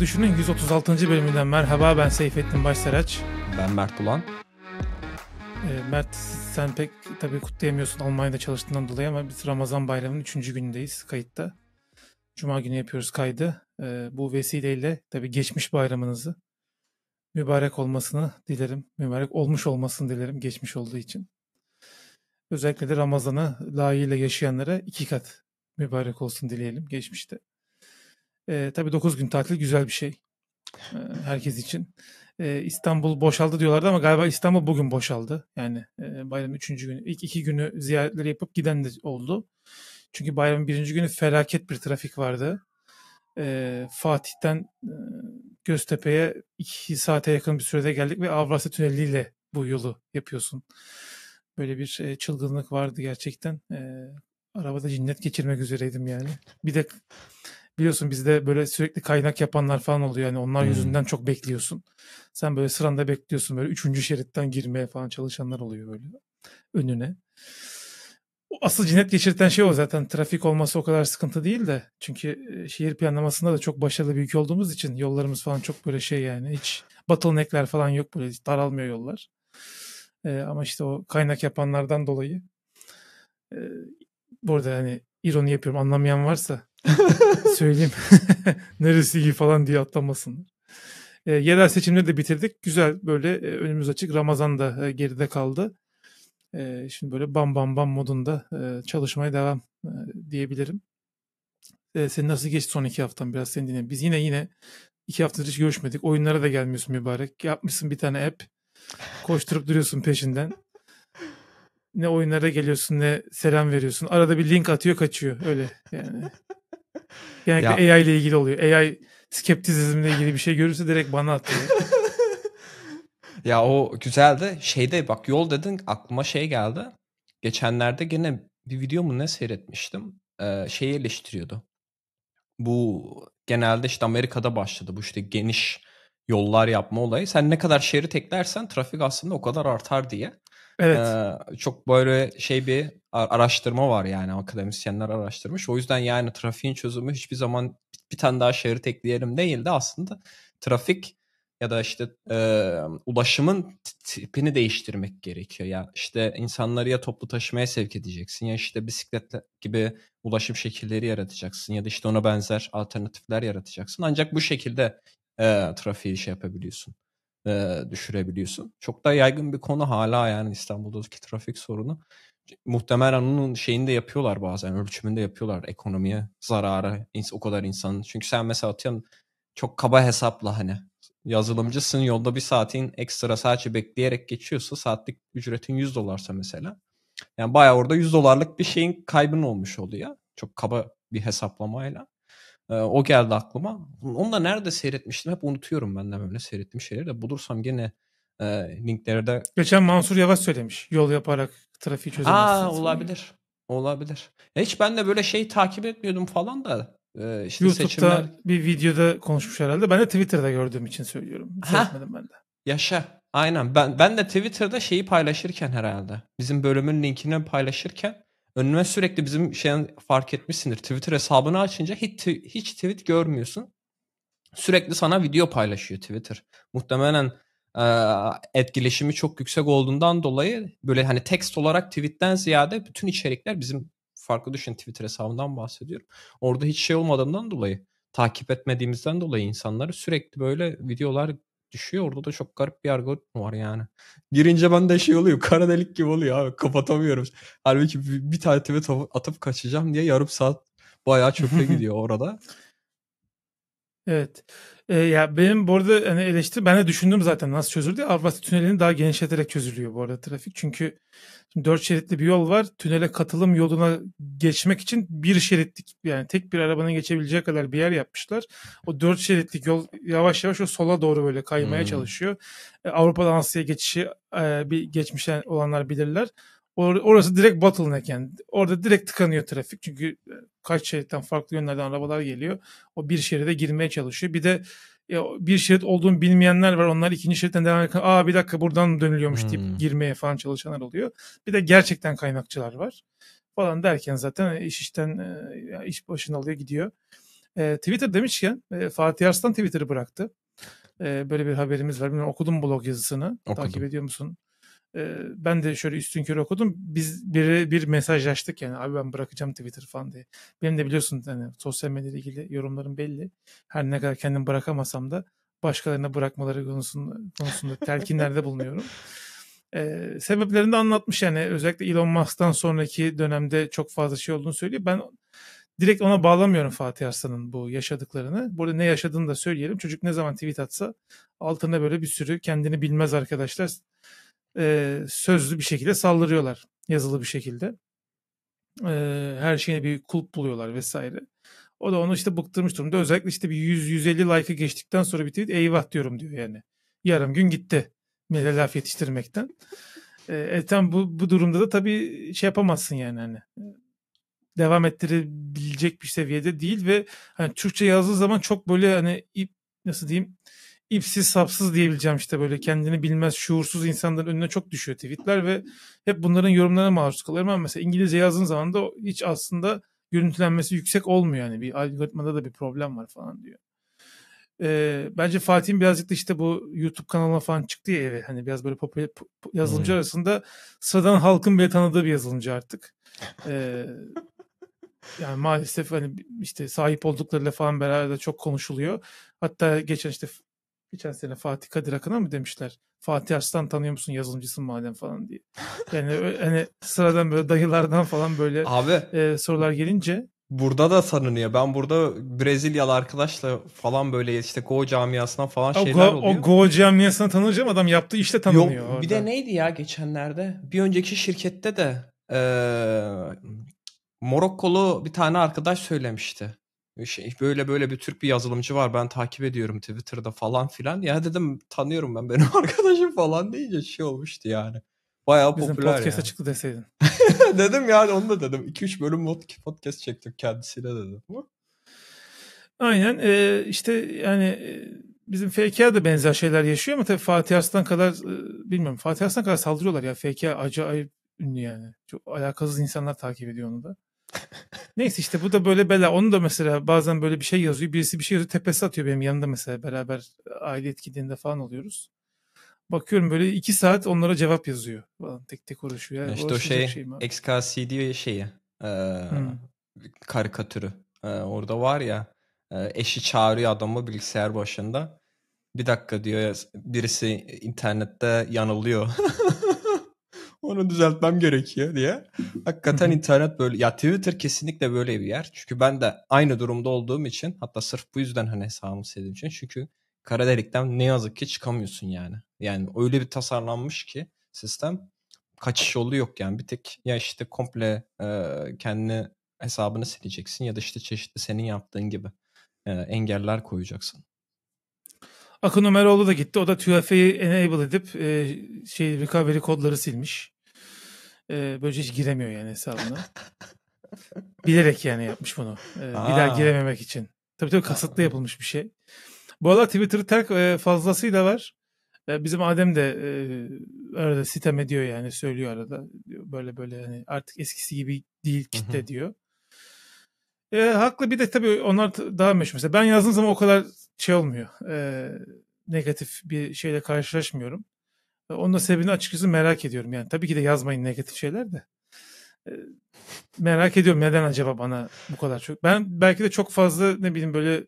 Düşünün 136. bölümünden merhaba ben Seyfettin Başsaraç. Ben Mert Bulan. E, Mert sen pek tabii kutlayamıyorsun Almanya'da çalıştığından dolayı ama biz Ramazan bayramının 3. günündeyiz kayıtta. Cuma günü yapıyoruz kaydı. E, bu vesileyle tabii geçmiş bayramınızı mübarek olmasını dilerim. Mübarek olmuş olmasını dilerim geçmiş olduğu için. Özellikle de Ramazan'ı layığıyla yaşayanlara iki kat mübarek olsun dileyelim geçmişte. E, tabii 9 gün tatil güzel bir şey e, herkes için. E, İstanbul boşaldı diyorlardı ama galiba İstanbul bugün boşaldı. Yani e, bayram 3. günü. ilk 2 günü ziyaretleri yapıp giden de oldu. Çünkü bayramın 1. günü felaket bir trafik vardı. E, Fatih'ten e, Göztepe'ye 2 saate yakın bir sürede geldik ve Avrasya Tüneli ile bu yolu yapıyorsun. Böyle bir e, çılgınlık vardı gerçekten. E, arabada cinnet geçirmek üzereydim yani. Bir de biliyorsun bizde böyle sürekli kaynak yapanlar falan oluyor. Yani onlar hmm. yüzünden çok bekliyorsun. Sen böyle sıranda bekliyorsun. Böyle üçüncü şeritten girmeye falan çalışanlar oluyor böyle önüne. Asıl cinnet geçirten şey o zaten. Trafik olması o kadar sıkıntı değil de. Çünkü e, şehir planlamasında da çok başarılı bir ülke olduğumuz için yollarımız falan çok böyle şey yani. Hiç bottleneckler falan yok böyle daralmıyor yollar. ee, ama işte o kaynak yapanlardan dolayı e, bu arada hani ironi yapıyorum anlamayan varsa Söyleyeyim. Neresi iyi falan diye atlamasın. E, yerel seçimleri de bitirdik. Güzel böyle e, önümüz açık. Ramazan da e, geride kaldı. E, şimdi böyle bam bam bam modunda e, çalışmaya devam e, diyebilirim. E, senin nasıl geçti son iki haftan biraz seni dinleyelim. Biz yine yine iki haftadır hiç görüşmedik. Oyunlara da gelmiyorsun mübarek. Yapmışsın bir tane app. Koşturup duruyorsun peşinden. Ne oyunlara geliyorsun ne selam veriyorsun. Arada bir link atıyor kaçıyor öyle yani. Genellikle ya. AI ile ilgili oluyor. AI skeptizmle ilgili bir şey görürse direkt bana atıyor. ya o güzeldi. Şeyde bak yol dedin aklıma şey geldi. Geçenlerde gene bir video mu ne seyretmiştim. Ee, şeyi eleştiriyordu. Bu genelde işte Amerika'da başladı. Bu işte geniş yollar yapma olayı. Sen ne kadar şerit eklersen trafik aslında o kadar artar diye. Evet. Ee, çok böyle şey bir araştırma var yani akademisyenler araştırmış. O yüzden yani trafiğin çözümü hiçbir zaman bir tane daha şerit ekleyelim değil de aslında trafik ya da işte e, ulaşımın tipini değiştirmek gerekiyor. Ya yani işte insanları ya toplu taşımaya sevk edeceksin ya işte bisiklet gibi ulaşım şekilleri yaratacaksın ya da işte ona benzer alternatifler yaratacaksın. Ancak bu şekilde e, trafiği şey yapabiliyorsun e, düşürebiliyorsun. Çok da yaygın bir konu hala yani İstanbul'daki trafik sorunu. Muhtemelen onun şeyini de yapıyorlar bazen ölçümünü de yapıyorlar ekonomiye zarara o kadar insanın. Çünkü sen mesela atıyorsun çok kaba hesapla hani yazılımcısın yolda bir saatin ekstra sadece bekleyerek geçiyorsa saatlik ücretin 100 dolarsa mesela. Yani bayağı orada 100 dolarlık bir şeyin kaybın olmuş oluyor. Çok kaba bir hesaplamayla. Ee, o geldi aklıma. Onu da nerede seyretmiştim hep unutuyorum ben de böyle seyrettiğim şeyleri de bulursam gene e, linklerde. Geçen Mansur Yavaş söylemiş. Yol yaparak trafiği çözemezsiniz. Aa olabilir. Olabilir. Hiç ben de böyle şey takip etmiyordum falan da ee, işte YouTube'da seçimler... bir videoda konuşmuş herhalde. Ben de Twitter'da gördüğüm için söylüyorum. Seyretmedim ben de. Yaşa. Aynen. Ben ben de Twitter'da şeyi paylaşırken herhalde. Bizim bölümün linkini paylaşırken önüme sürekli bizim şey fark etmişsindir. Twitter hesabını açınca hiç, hiç tweet görmüyorsun. Sürekli sana video paylaşıyor Twitter. Muhtemelen e, etkileşimi çok yüksek olduğundan dolayı böyle hani tekst olarak tweetten ziyade bütün içerikler bizim farklı düşün Twitter hesabından bahsediyorum. Orada hiç şey olmadığından dolayı takip etmediğimizden dolayı insanları sürekli böyle videolar düşüyor. Orada da çok garip bir algoritma var yani. Girince ben de şey oluyor. Kara delik gibi oluyor abi. Kapatamıyorum. Halbuki bir, bir tane tweet atıp kaçacağım diye yarım saat bayağı çöpe gidiyor orada. Evet. Ee, ya benim bu arada hani eleştiri ben de düşündüm zaten nasıl çözülür diye. Avrasya Tüneli'ni daha genişleterek çözülüyor bu arada trafik. Çünkü dört şeritli bir yol var. Tünele katılım yoluna geçmek için bir şeritlik yani tek bir arabanın geçebileceği kadar bir yer yapmışlar. O dört şeritlik yol yavaş yavaş o sola doğru böyle kaymaya hmm. çalışıyor. Ee, Avrupa'dan Asya'ya geçişi e, bir geçmişten olanlar bilirler. Or orası direkt bottleneck yani. Orada direkt tıkanıyor trafik. Çünkü e, kaç şeritten farklı yönlerden arabalar geliyor. O bir şeride girmeye çalışıyor. Bir de bir şerit olduğunu bilmeyenler var. Onlar ikinci şeritten devam ediyor. Aa bir dakika buradan dönülüyormuş hmm. deyip girmeye falan çalışanlar oluyor. Bir de gerçekten kaynakçılar var. Falan derken zaten e, iş işten e, iş başına alıyor gidiyor. E, Twitter demişken Fatih Arslan Twitter'ı bıraktı. böyle bir haberimiz var. Bilmiyorum, okudum blog yazısını? Okudum. Takip ediyor musun? ben de şöyle üstün körü okudum. Biz biri bir mesajlaştık yani abi ben bırakacağım Twitter falan diye. Benim de biliyorsun hani sosyal medya ile ilgili yorumlarım belli. Her ne kadar kendim bırakamasam da başkalarına bırakmaları konusunda, konusunda telkinlerde bulunuyorum. E, sebeplerini de anlatmış yani özellikle Elon Musk'tan sonraki dönemde çok fazla şey olduğunu söylüyor. Ben direkt ona bağlamıyorum Fatih Arslan'ın bu yaşadıklarını. Burada ne yaşadığını da söyleyelim. Çocuk ne zaman tweet atsa altına böyle bir sürü kendini bilmez arkadaşlar e, sözlü bir şekilde saldırıyorlar yazılı bir şekilde. E, her şeyine bir kulp buluyorlar vesaire. O da onu işte bıktırmış durumda. Özellikle işte bir 100-150 like'ı geçtikten sonra bir tweet eyvah diyorum diyor yani. Yarım gün gitti millete laf yetiştirmekten. e tam bu, bu durumda da tabii şey yapamazsın yani hani devam ettirebilecek bir seviyede değil ve hani Türkçe yazdığı zaman çok böyle hani nasıl diyeyim ipsiz sapsız diyebileceğim işte böyle kendini bilmez şuursuz insanların önüne çok düşüyor tweetler ve hep bunların yorumlarına maruz kalıyorum ama mesela İngilizce yazdığın zaman da hiç aslında görüntülenmesi yüksek olmuyor yani bir algoritmada da bir problem var falan diyor. Ee, bence Fatih'in birazcık da işte bu YouTube kanalına falan çıktı ya evi. Hani biraz böyle popüler yazılımcı hmm. arasında sıradan halkın bile tanıdığı bir yazılımcı artık. Ee, yani maalesef hani işte sahip olduklarıyla falan beraber de çok konuşuluyor. Hatta geçen işte Geçen sene Fatih Kadir Akın'a mı demişler? Fatih Arslan tanıyor musun yazılımcısın madem falan diye. Yani hani sıradan böyle dayılardan falan böyle Abi, e, sorular gelince. Burada da tanınıyor. Ben burada Brezilyalı arkadaşla falan böyle işte Go camiasına falan o şeyler Go, oluyor. O Go camiasına tanınacağım adam yaptığı işte tanınıyor. Yok, orada. bir de neydi ya geçenlerde? Bir önceki şirkette de ee, Morokkolu bir tane arkadaş söylemişti şey böyle böyle bir Türk bir yazılımcı var ben takip ediyorum Twitter'da falan filan. Ya dedim tanıyorum ben benim arkadaşım falan deyince şey olmuştu yani. Bayağı Bizim popüler podcast'a yani. çıktı deseydin. dedim yani onu da dedim. 2-3 bölüm podcast çektim kendisiyle dedim. Aynen e, işte yani bizim FK'ya da benzer şeyler yaşıyor ama tabii Fatih Arslan kadar e, bilmiyorum Fatih Arslan kadar saldırıyorlar ya FK acayip ünlü yani. Çok alakasız insanlar takip ediyor onu da. Neyse işte bu da böyle bela. Onu da mesela bazen böyle bir şey yazıyor. Birisi bir şey yazıyor. Tepesi atıyor benim yanında mesela. Beraber aile etkinliğinde falan oluyoruz. Bakıyorum böyle iki saat onlara cevap yazıyor. Falan tek tek uğraşıyor. Ya. İşte o şey, şey XKCD şeyi. E, hmm. Karikatürü. E, orada var ya e, eşi çağırıyor adamı bilgisayar başında. Bir dakika diyor birisi internette yanılıyor. Onu düzeltmem gerekiyor diye. Hakikaten internet böyle ya Twitter kesinlikle böyle bir yer. Çünkü ben de aynı durumda olduğum için hatta sırf bu yüzden hani hesabımı sevdiğim için. Çünkü kara delikten ne yazık ki çıkamıyorsun yani. Yani öyle bir tasarlanmış ki sistem kaçış yolu yok yani. Bir tek ya işte komple e, kendi hesabını sileceksin ya da işte çeşitli senin yaptığın gibi e, engeller koyacaksın. Akın Ömeroğlu da gitti. O da TÜEFE'yi enable edip e, şey recovery kodları silmiş. E, böylece hiç giremiyor yani hesabına. Bilerek yani yapmış bunu. E, bir daha girememek için. Tabii tabii kasıtlı yapılmış bir şey. Bu arada Twitter'ı terk e, fazlasıyla var. E, bizim Adem de e, arada sitem ediyor yani söylüyor arada. Böyle böyle hani artık eskisi gibi değil kitle diyor. E, haklı bir de tabii onlar daha meşhur. Mesela ben yazdığım zaman o kadar şey olmuyor. E, negatif bir şeyle karşılaşmıyorum. onun da sebebini açıkçası merak ediyorum. Yani tabii ki de yazmayın negatif şeyler de. E, merak ediyorum neden acaba bana bu kadar çok. Ben belki de çok fazla ne bileyim böyle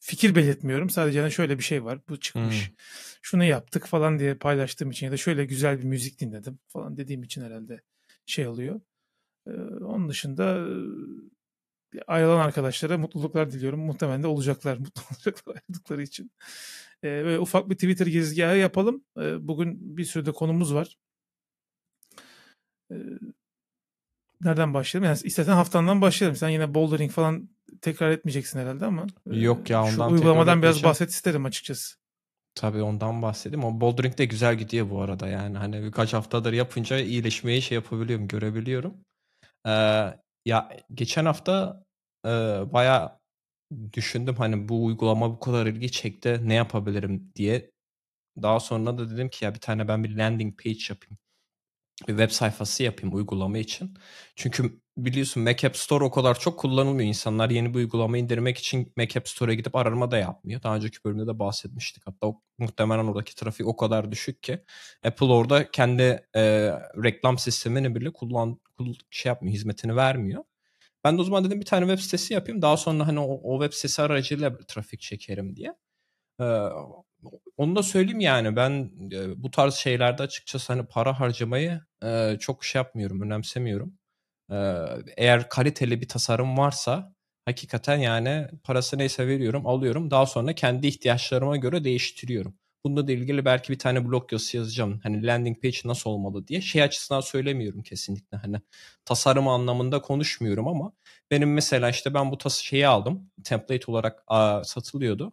fikir belirtmiyorum. Sadece yani şöyle bir şey var. Bu çıkmış. Hmm. Şunu yaptık falan diye paylaştığım için ya da şöyle güzel bir müzik dinledim falan dediğim için herhalde şey oluyor. Ee, onun dışında ayrılan arkadaşlara mutluluklar diliyorum. Muhtemelen de olacaklar. Mutlu olacaklar ayrıldıkları için. E, ee, böyle ufak bir Twitter gezgahı yapalım. E, bugün bir sürü de konumuz var. E, nereden başlayalım? Yani istersen haftandan başlayalım. Sen yine bouldering falan tekrar etmeyeceksin herhalde ama. E, Yok ya ondan Şu uygulamadan biraz bahset isterim açıkçası. Tabii ondan bahsedeyim. O bouldering de güzel gidiyor bu arada yani. Hani birkaç haftadır yapınca iyileşmeyi şey yapabiliyorum, görebiliyorum. Ee, ya geçen hafta e, bayağı düşündüm hani bu uygulama bu kadar ilgi çekti ne yapabilirim diye. Daha sonra da dedim ki ya bir tane ben bir landing page yapayım. Bir web sayfası yapayım uygulama için. Çünkü biliyorsun Mac App Store o kadar çok kullanılmıyor. İnsanlar yeni bir uygulama indirmek için Mac App Store'a gidip arama da yapmıyor. Daha önceki bölümde de bahsetmiştik. Hatta o, muhtemelen oradaki trafik o kadar düşük ki Apple orada kendi e, reklam sistemini bile kullan şey yapmıyor, hizmetini vermiyor. Ben de o zaman dedim bir tane web sitesi yapayım. Daha sonra hani o, o web sitesi aracıyla trafik çekerim diye. Ee, onu da söyleyeyim yani ben e, bu tarz şeylerde açıkçası hani para harcamayı e, çok şey yapmıyorum, önemsemiyorum eğer kaliteli bir tasarım varsa hakikaten yani parası neyse veriyorum alıyorum daha sonra kendi ihtiyaçlarıma göre değiştiriyorum. Bununla da ilgili belki bir tane blog yazısı yazacağım. Hani landing page nasıl olmalı diye. Şey açısından söylemiyorum kesinlikle. Hani tasarım anlamında konuşmuyorum ama benim mesela işte ben bu tas şeyi aldım. Template olarak satılıyordu.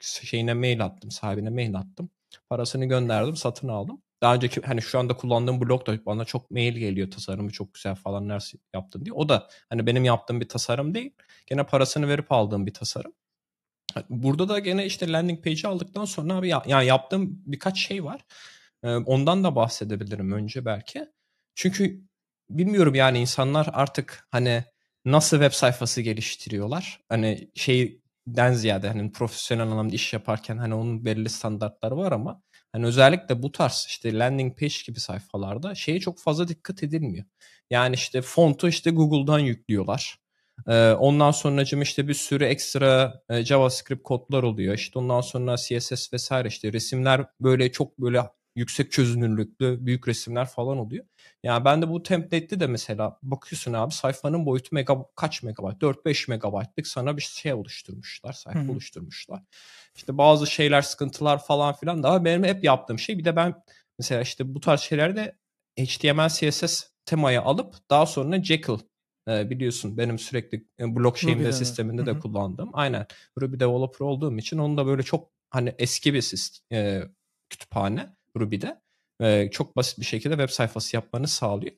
şeyine mail attım, sahibine mail attım. Parasını gönderdim, satın aldım daha önceki hani şu anda kullandığım blog da bana çok mail geliyor tasarımı çok güzel falan nasıl yaptın diye. O da hani benim yaptığım bir tasarım değil. Gene parasını verip aldığım bir tasarım. Hani, burada da gene işte landing page'i aldıktan sonra abi ya, yani yaptığım birkaç şey var. Ondan da bahsedebilirim önce belki. Çünkü bilmiyorum yani insanlar artık hani nasıl web sayfası geliştiriyorlar? Hani şeyden ziyade hani profesyonel anlamda iş yaparken hani onun belli standartları var ama Hani özellikle bu tarz işte landing page gibi sayfalarda şeye çok fazla dikkat edilmiyor. Yani işte fontu işte Google'dan yüklüyorlar. Ee, ondan sonracım işte bir sürü ekstra JavaScript kodlar oluyor. İşte ondan sonra CSS vesaire işte resimler böyle çok böyle yüksek çözünürlüklü büyük resimler falan oluyor. Yani ben de bu template'li de mesela bakıyorsun abi sayfanın boyutu mega, kaç megabayt? 4-5 megabaytlık sana bir şey oluşturmuşlar, sayfa Hı-hı. oluşturmuşlar. İşte bazı şeyler, sıkıntılar falan filan daha benim hep yaptığım şey. Bir de ben mesela işte bu tarz şeylerde HTML, CSS temayı alıp daha sonra Jekyll e, biliyorsun benim sürekli e, blok şeyimde sisteminde Hı-hı. de kullandım. Aynen Ruby developer olduğum için onu da böyle çok hani eski bir sistem, kütüphane. Ruby'de. E, çok basit bir şekilde web sayfası yapmanı sağlıyor.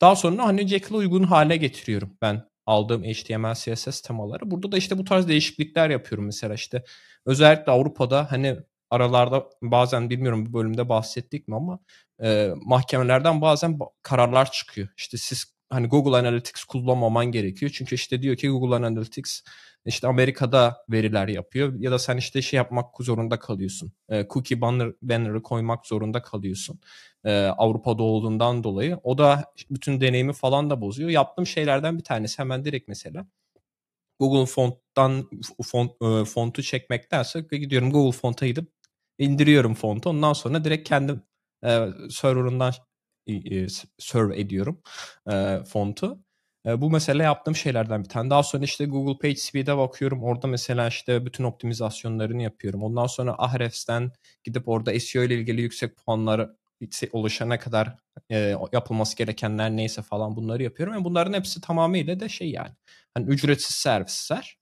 Daha sonra hani Jekyll uygun hale getiriyorum ben aldığım HTML, CSS temaları. Burada da işte bu tarz değişiklikler yapıyorum mesela işte özellikle Avrupa'da hani aralarda bazen bilmiyorum bu bölümde bahsettik mi ama e, mahkemelerden bazen kararlar çıkıyor. İşte siz hani Google Analytics kullanmaman gerekiyor. Çünkü işte diyor ki Google Analytics işte Amerika'da veriler yapıyor ya da sen işte şey yapmak zorunda kalıyorsun. E, cookie banner banner'ı koymak zorunda kalıyorsun. E, Avrupa'da olduğundan dolayı o da bütün deneyimi falan da bozuyor. Yaptığım şeylerden bir tanesi hemen direkt mesela Google fonttan font, e, fontu çekmektense gidiyorum Google fonta gidip indiriyorum fontu. Ondan sonra direkt kendim e, serverından e, serve ediyorum e, fontu. E, bu mesela yaptığım şeylerden bir tane. Daha sonra işte Google PageSpeed'e bakıyorum. Orada mesela işte bütün optimizasyonlarını yapıyorum. Ondan sonra Ahrefs'ten gidip orada SEO ile ilgili yüksek puanları oluşana kadar e, yapılması gerekenler neyse falan bunları yapıyorum. Yani bunların hepsi tamamıyla de şey yani. Hani ücretsiz servisler.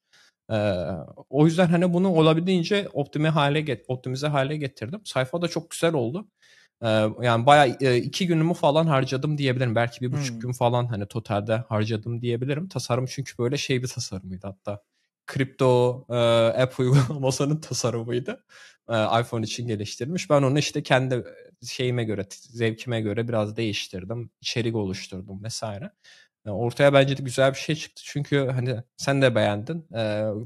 Ee, o yüzden hani bunu olabildiğince optime hale get, optimize hale getirdim. Sayfa da çok güzel oldu yani bayağı iki günümü falan harcadım diyebilirim. Belki bir buçuk hmm. gün falan hani totalde harcadım diyebilirim. Tasarım çünkü böyle şey bir tasarımıydı hatta. Kripto e, app uygulamasının tasarımıydı. E, iPhone için geliştirilmiş. Ben onu işte kendi şeyime göre, zevkime göre biraz değiştirdim. içerik oluşturdum vesaire. Yani ortaya bence de güzel bir şey çıktı. Çünkü hani sen de beğendin. E,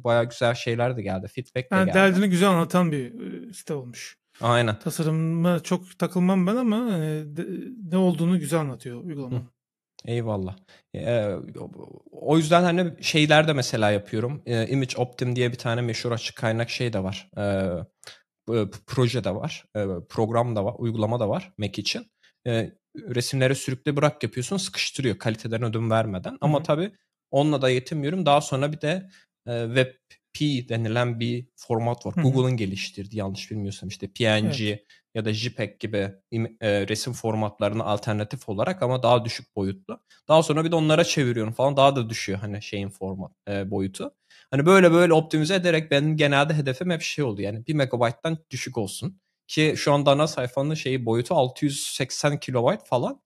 bayağı güzel şeyler de geldi. Feedback de yani geldi. Derdini güzel anlatan bir site olmuş. Aynen. Tasarımı çok takılmam ben ama e, ne olduğunu güzel anlatıyor uygulama. Hı. Eyvallah. Ee, o yüzden hani şeyler de mesela yapıyorum. Ee, Image Optim diye bir tane meşhur açık kaynak şey de var. Ee, proje de var. Ee, program da var. Uygulama da var Mac için. Ee, resimlere sürükle bırak yapıyorsun. Sıkıştırıyor kaliteden ödün vermeden. Ama Hı. tabii onunla da yetinmiyorum. Daha sonra bir de e, web P denilen bir format var. Google'ın geliştirdi yanlış bilmiyorsam işte PNG evet. ya da JPEG gibi e, resim formatlarını alternatif olarak ama daha düşük boyutlu. Daha sonra bir de onlara çeviriyorum falan daha da düşüyor hani şeyin format e, boyutu. Hani böyle böyle optimize ederek benim genelde hedefim hep şey oldu yani 1 megabayttan düşük olsun. Ki şu anda ana sayfanın şeyi boyutu 680 kilobayt falan.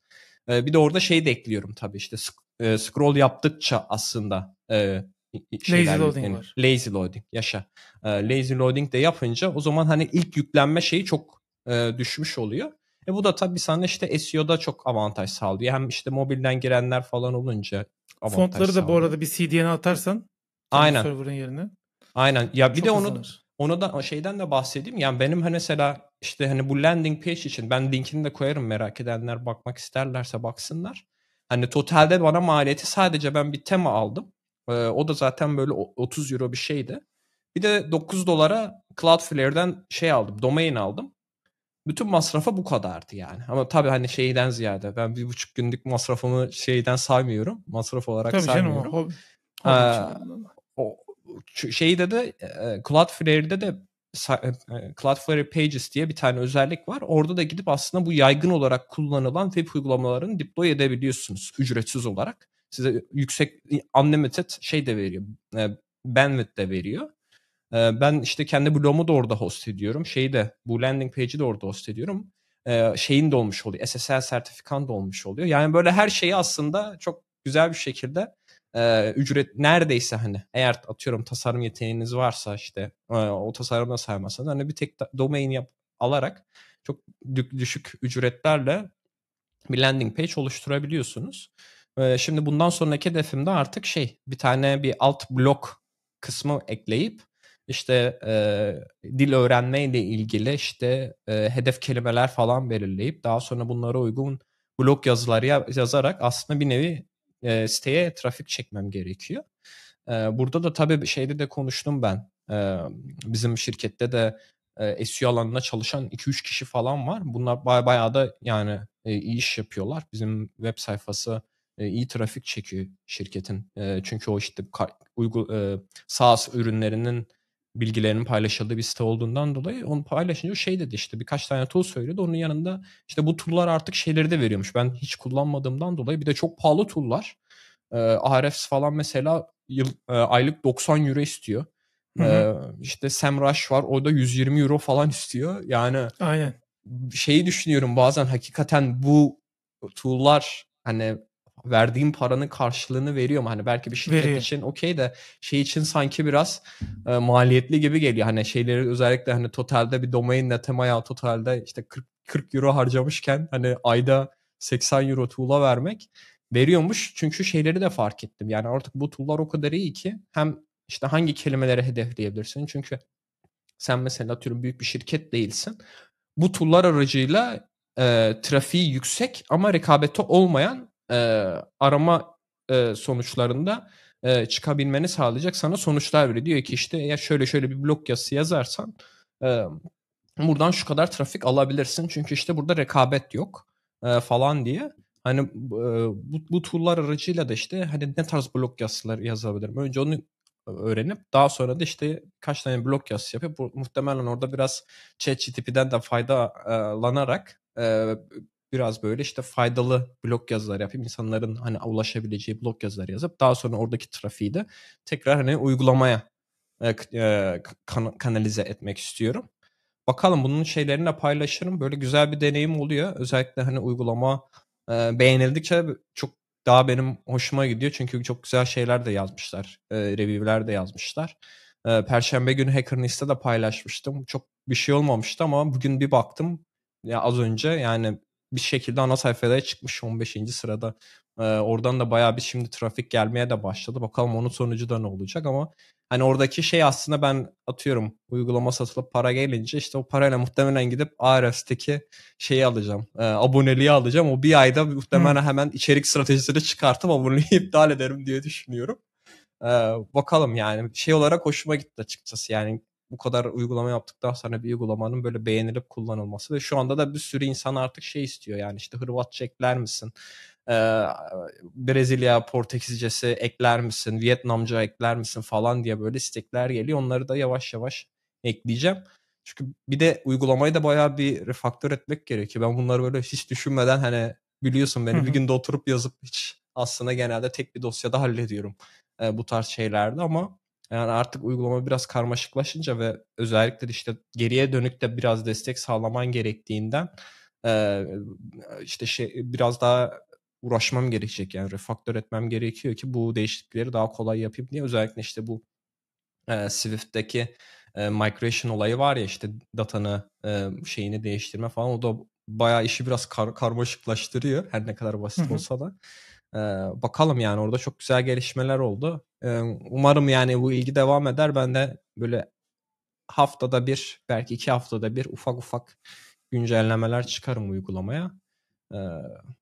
E, bir de orada şey de ekliyorum tabii işte e, scroll yaptıkça aslında e, lazy loading yani, var. Lazy loading yaşa. E, lazy loading de yapınca o zaman hani ilk yüklenme şeyi çok e, düşmüş oluyor. E bu da tabii sana işte SEO'da çok avantaj sağlıyor. Hem işte mobilden girenler falan olunca avantaj Fontları sağlıyor. da bu arada bir CDN'e atarsan Aynen. server'ın yerine. Aynen. Ya bir çok de onu onu da şeyden de bahsedeyim. Yani benim hani mesela işte hani bu landing page için ben linkini de koyarım merak edenler bakmak isterlerse baksınlar. Hani totalde bana maliyeti sadece ben bir tema aldım. E, o da zaten böyle 30 euro bir şeydi. Bir de 9 dolara Cloudflare'den şey aldım, domain aldım. Bütün masrafa bu kadardı yani. Ama tabii hani şeyden ziyade ben bir buçuk günlük masrafımı şeyden saymıyorum. Masraf olarak tabii saymıyorum. Canım, o, hobi, hobi ee, o, şeyde de Cloudflare'de de Cloudflare Pages diye bir tane özellik var. Orada da gidip aslında bu yaygın olarak kullanılan web uygulamalarını deploy edebiliyorsunuz ücretsiz olarak size yüksek unlimited şey de veriyor. E, bandwidth de veriyor. E, ben işte kendi blogumu da orada host ediyorum. Şeyi de bu landing page'i de orada host ediyorum. E, şeyin de olmuş oluyor. SSL sertifikan da olmuş oluyor. Yani böyle her şeyi aslında çok güzel bir şekilde e, ücret neredeyse hani eğer atıyorum tasarım yeteneğiniz varsa işte e, o tasarımda saymazsanız hani bir tek domain yap alarak çok düşük ücretlerle bir landing page oluşturabiliyorsunuz şimdi bundan sonraki hedefim de artık şey bir tane bir alt blok kısmı ekleyip işte e, dil öğrenmeyle ilgili işte e, hedef kelimeler falan belirleyip daha sonra bunlara uygun blok yazıları yazarak aslında bir nevi e, siteye trafik çekmem gerekiyor. E, burada da tabii şeyde de konuştum ben. E, bizim şirkette de e, SEO alanında çalışan 2-3 kişi falan var. Bunlar baya bayağı da yani e, iyi iş yapıyorlar. Bizim web sayfası e, iyi trafik çekiyor şirketin. E, çünkü o işte uygu, e, SaaS ürünlerinin bilgilerinin paylaşıldığı bir site olduğundan dolayı onu paylaşınca o şey dedi işte birkaç tane tool söyledi. Onun yanında işte bu tool'lar artık şeyleri de veriyormuş. Ben hiç kullanmadığımdan dolayı bir de çok pahalı tool'lar. E, falan mesela yıl, e, aylık 90 euro istiyor. Hı hı. işte SEMrush var o da 120 euro falan istiyor. Yani Aynen. şeyi düşünüyorum bazen hakikaten bu tool'lar hani verdiğim paranın karşılığını veriyor mu? Hani belki bir şirket veriyor. için okey de şey için sanki biraz e, maliyetli gibi geliyor. Hani şeyleri özellikle hani totalde bir domainle temaya totalde işte 40, 40 euro harcamışken hani ayda 80 euro tuğla vermek veriyormuş. Çünkü şeyleri de fark ettim. Yani artık bu tool'lar o kadar iyi ki hem işte hangi kelimelere hedefleyebilirsin. Çünkü sen mesela atıyorum büyük bir şirket değilsin. Bu tool'lar aracıyla e, trafiği yüksek ama rekabeti olmayan e, arama e, sonuçlarında e, çıkabilmeni sağlayacak sana sonuçlar veriyor. Diyor ki işte ya şöyle şöyle bir blok yazısı yazarsan e, buradan şu kadar trafik alabilirsin. Çünkü işte burada rekabet yok e, falan diye. Hani e, bu, bu tool'lar aracıyla da işte hani ne tarz blog yazısılar yazabilirim? Önce onu öğrenip daha sonra da işte kaç tane blok yazısı yapıp bu, muhtemelen orada biraz ChatGPT'den de faydalanarak e, biraz böyle işte faydalı blog yazılar yapıp insanların hani ulaşabileceği blog yazılar yazıp daha sonra oradaki trafiği de tekrar hani uygulamaya e, e, kan- kanalize etmek istiyorum. Bakalım bunun şeylerini de paylaşırım. Böyle güzel bir deneyim oluyor. Özellikle hani uygulama e, beğenildikçe çok daha benim hoşuma gidiyor. Çünkü çok güzel şeyler de yazmışlar. E, review'ler de yazmışlar. E, Perşembe günü Hacker Nist'te de paylaşmıştım. Çok bir şey olmamıştı ama bugün bir baktım ya az önce yani bir şekilde ana sayfaya çıkmış 15. sırada. Ee, oradan da bayağı bir şimdi trafik gelmeye de başladı. Bakalım onun sonucu da ne olacak ama hani oradaki şey aslında ben atıyorum uygulama satılıp para gelince işte o parayla muhtemelen gidip ARS'teki şeyi alacağım. E, aboneliği alacağım. O bir ayda muhtemelen Hı. hemen içerik stratejisini çıkartıp aboneliği iptal ederim diye düşünüyorum. E, bakalım yani şey olarak hoşuma gitti açıkçası yani bu kadar uygulama yaptıktan sonra bir uygulamanın böyle beğenilip kullanılması ve şu anda da bir sürü insan artık şey istiyor yani işte Hırvatça ekler misin? Ee, Brezilya Portekizcesi ekler misin? Vietnamca ekler misin falan diye böyle istekler geliyor. Onları da yavaş yavaş ekleyeceğim. Çünkü bir de uygulamayı da bayağı bir refaktör etmek gerekiyor. Ben bunları böyle hiç düşünmeden hani biliyorsun beni bir günde oturup yazıp hiç aslında genelde tek bir dosyada hallediyorum e, bu tarz şeylerde ama yani artık uygulama biraz karmaşıklaşınca ve özellikle işte geriye dönük de biraz destek sağlaman gerektiğinden işte şey biraz daha uğraşmam gerekecek yani refaktör etmem gerekiyor ki bu değişiklikleri daha kolay yapayım diye özellikle işte bu Swift'teki migration olayı var ya işte datanı şeyini değiştirme falan o da bayağı işi biraz kar- karmaşıklaştırıyor her ne kadar basit olsa da. E, bakalım yani orada çok güzel gelişmeler oldu umarım yani bu ilgi devam eder. Ben de böyle haftada bir belki iki haftada bir ufak ufak güncellemeler çıkarım uygulamaya.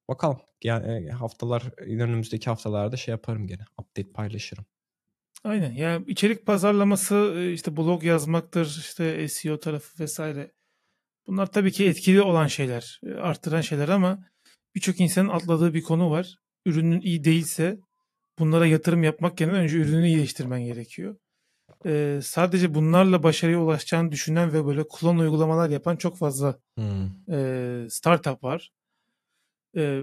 bakalım yani e, haftalar önümüzdeki haftalarda şey yaparım gene update paylaşırım. Aynen yani içerik pazarlaması e, işte blog yazmaktır işte SEO tarafı vesaire. Bunlar tabii ki etkili olan şeyler e, arttıran şeyler ama birçok insanın atladığı bir konu var. Ürünün iyi değilse bunlara yatırım yapmak yerine önce ürünü iyileştirmen gerekiyor. Ee, sadece bunlarla başarıya ulaşacağını düşünen ve böyle klon uygulamalar yapan çok fazla hmm. e, startup var. Ee,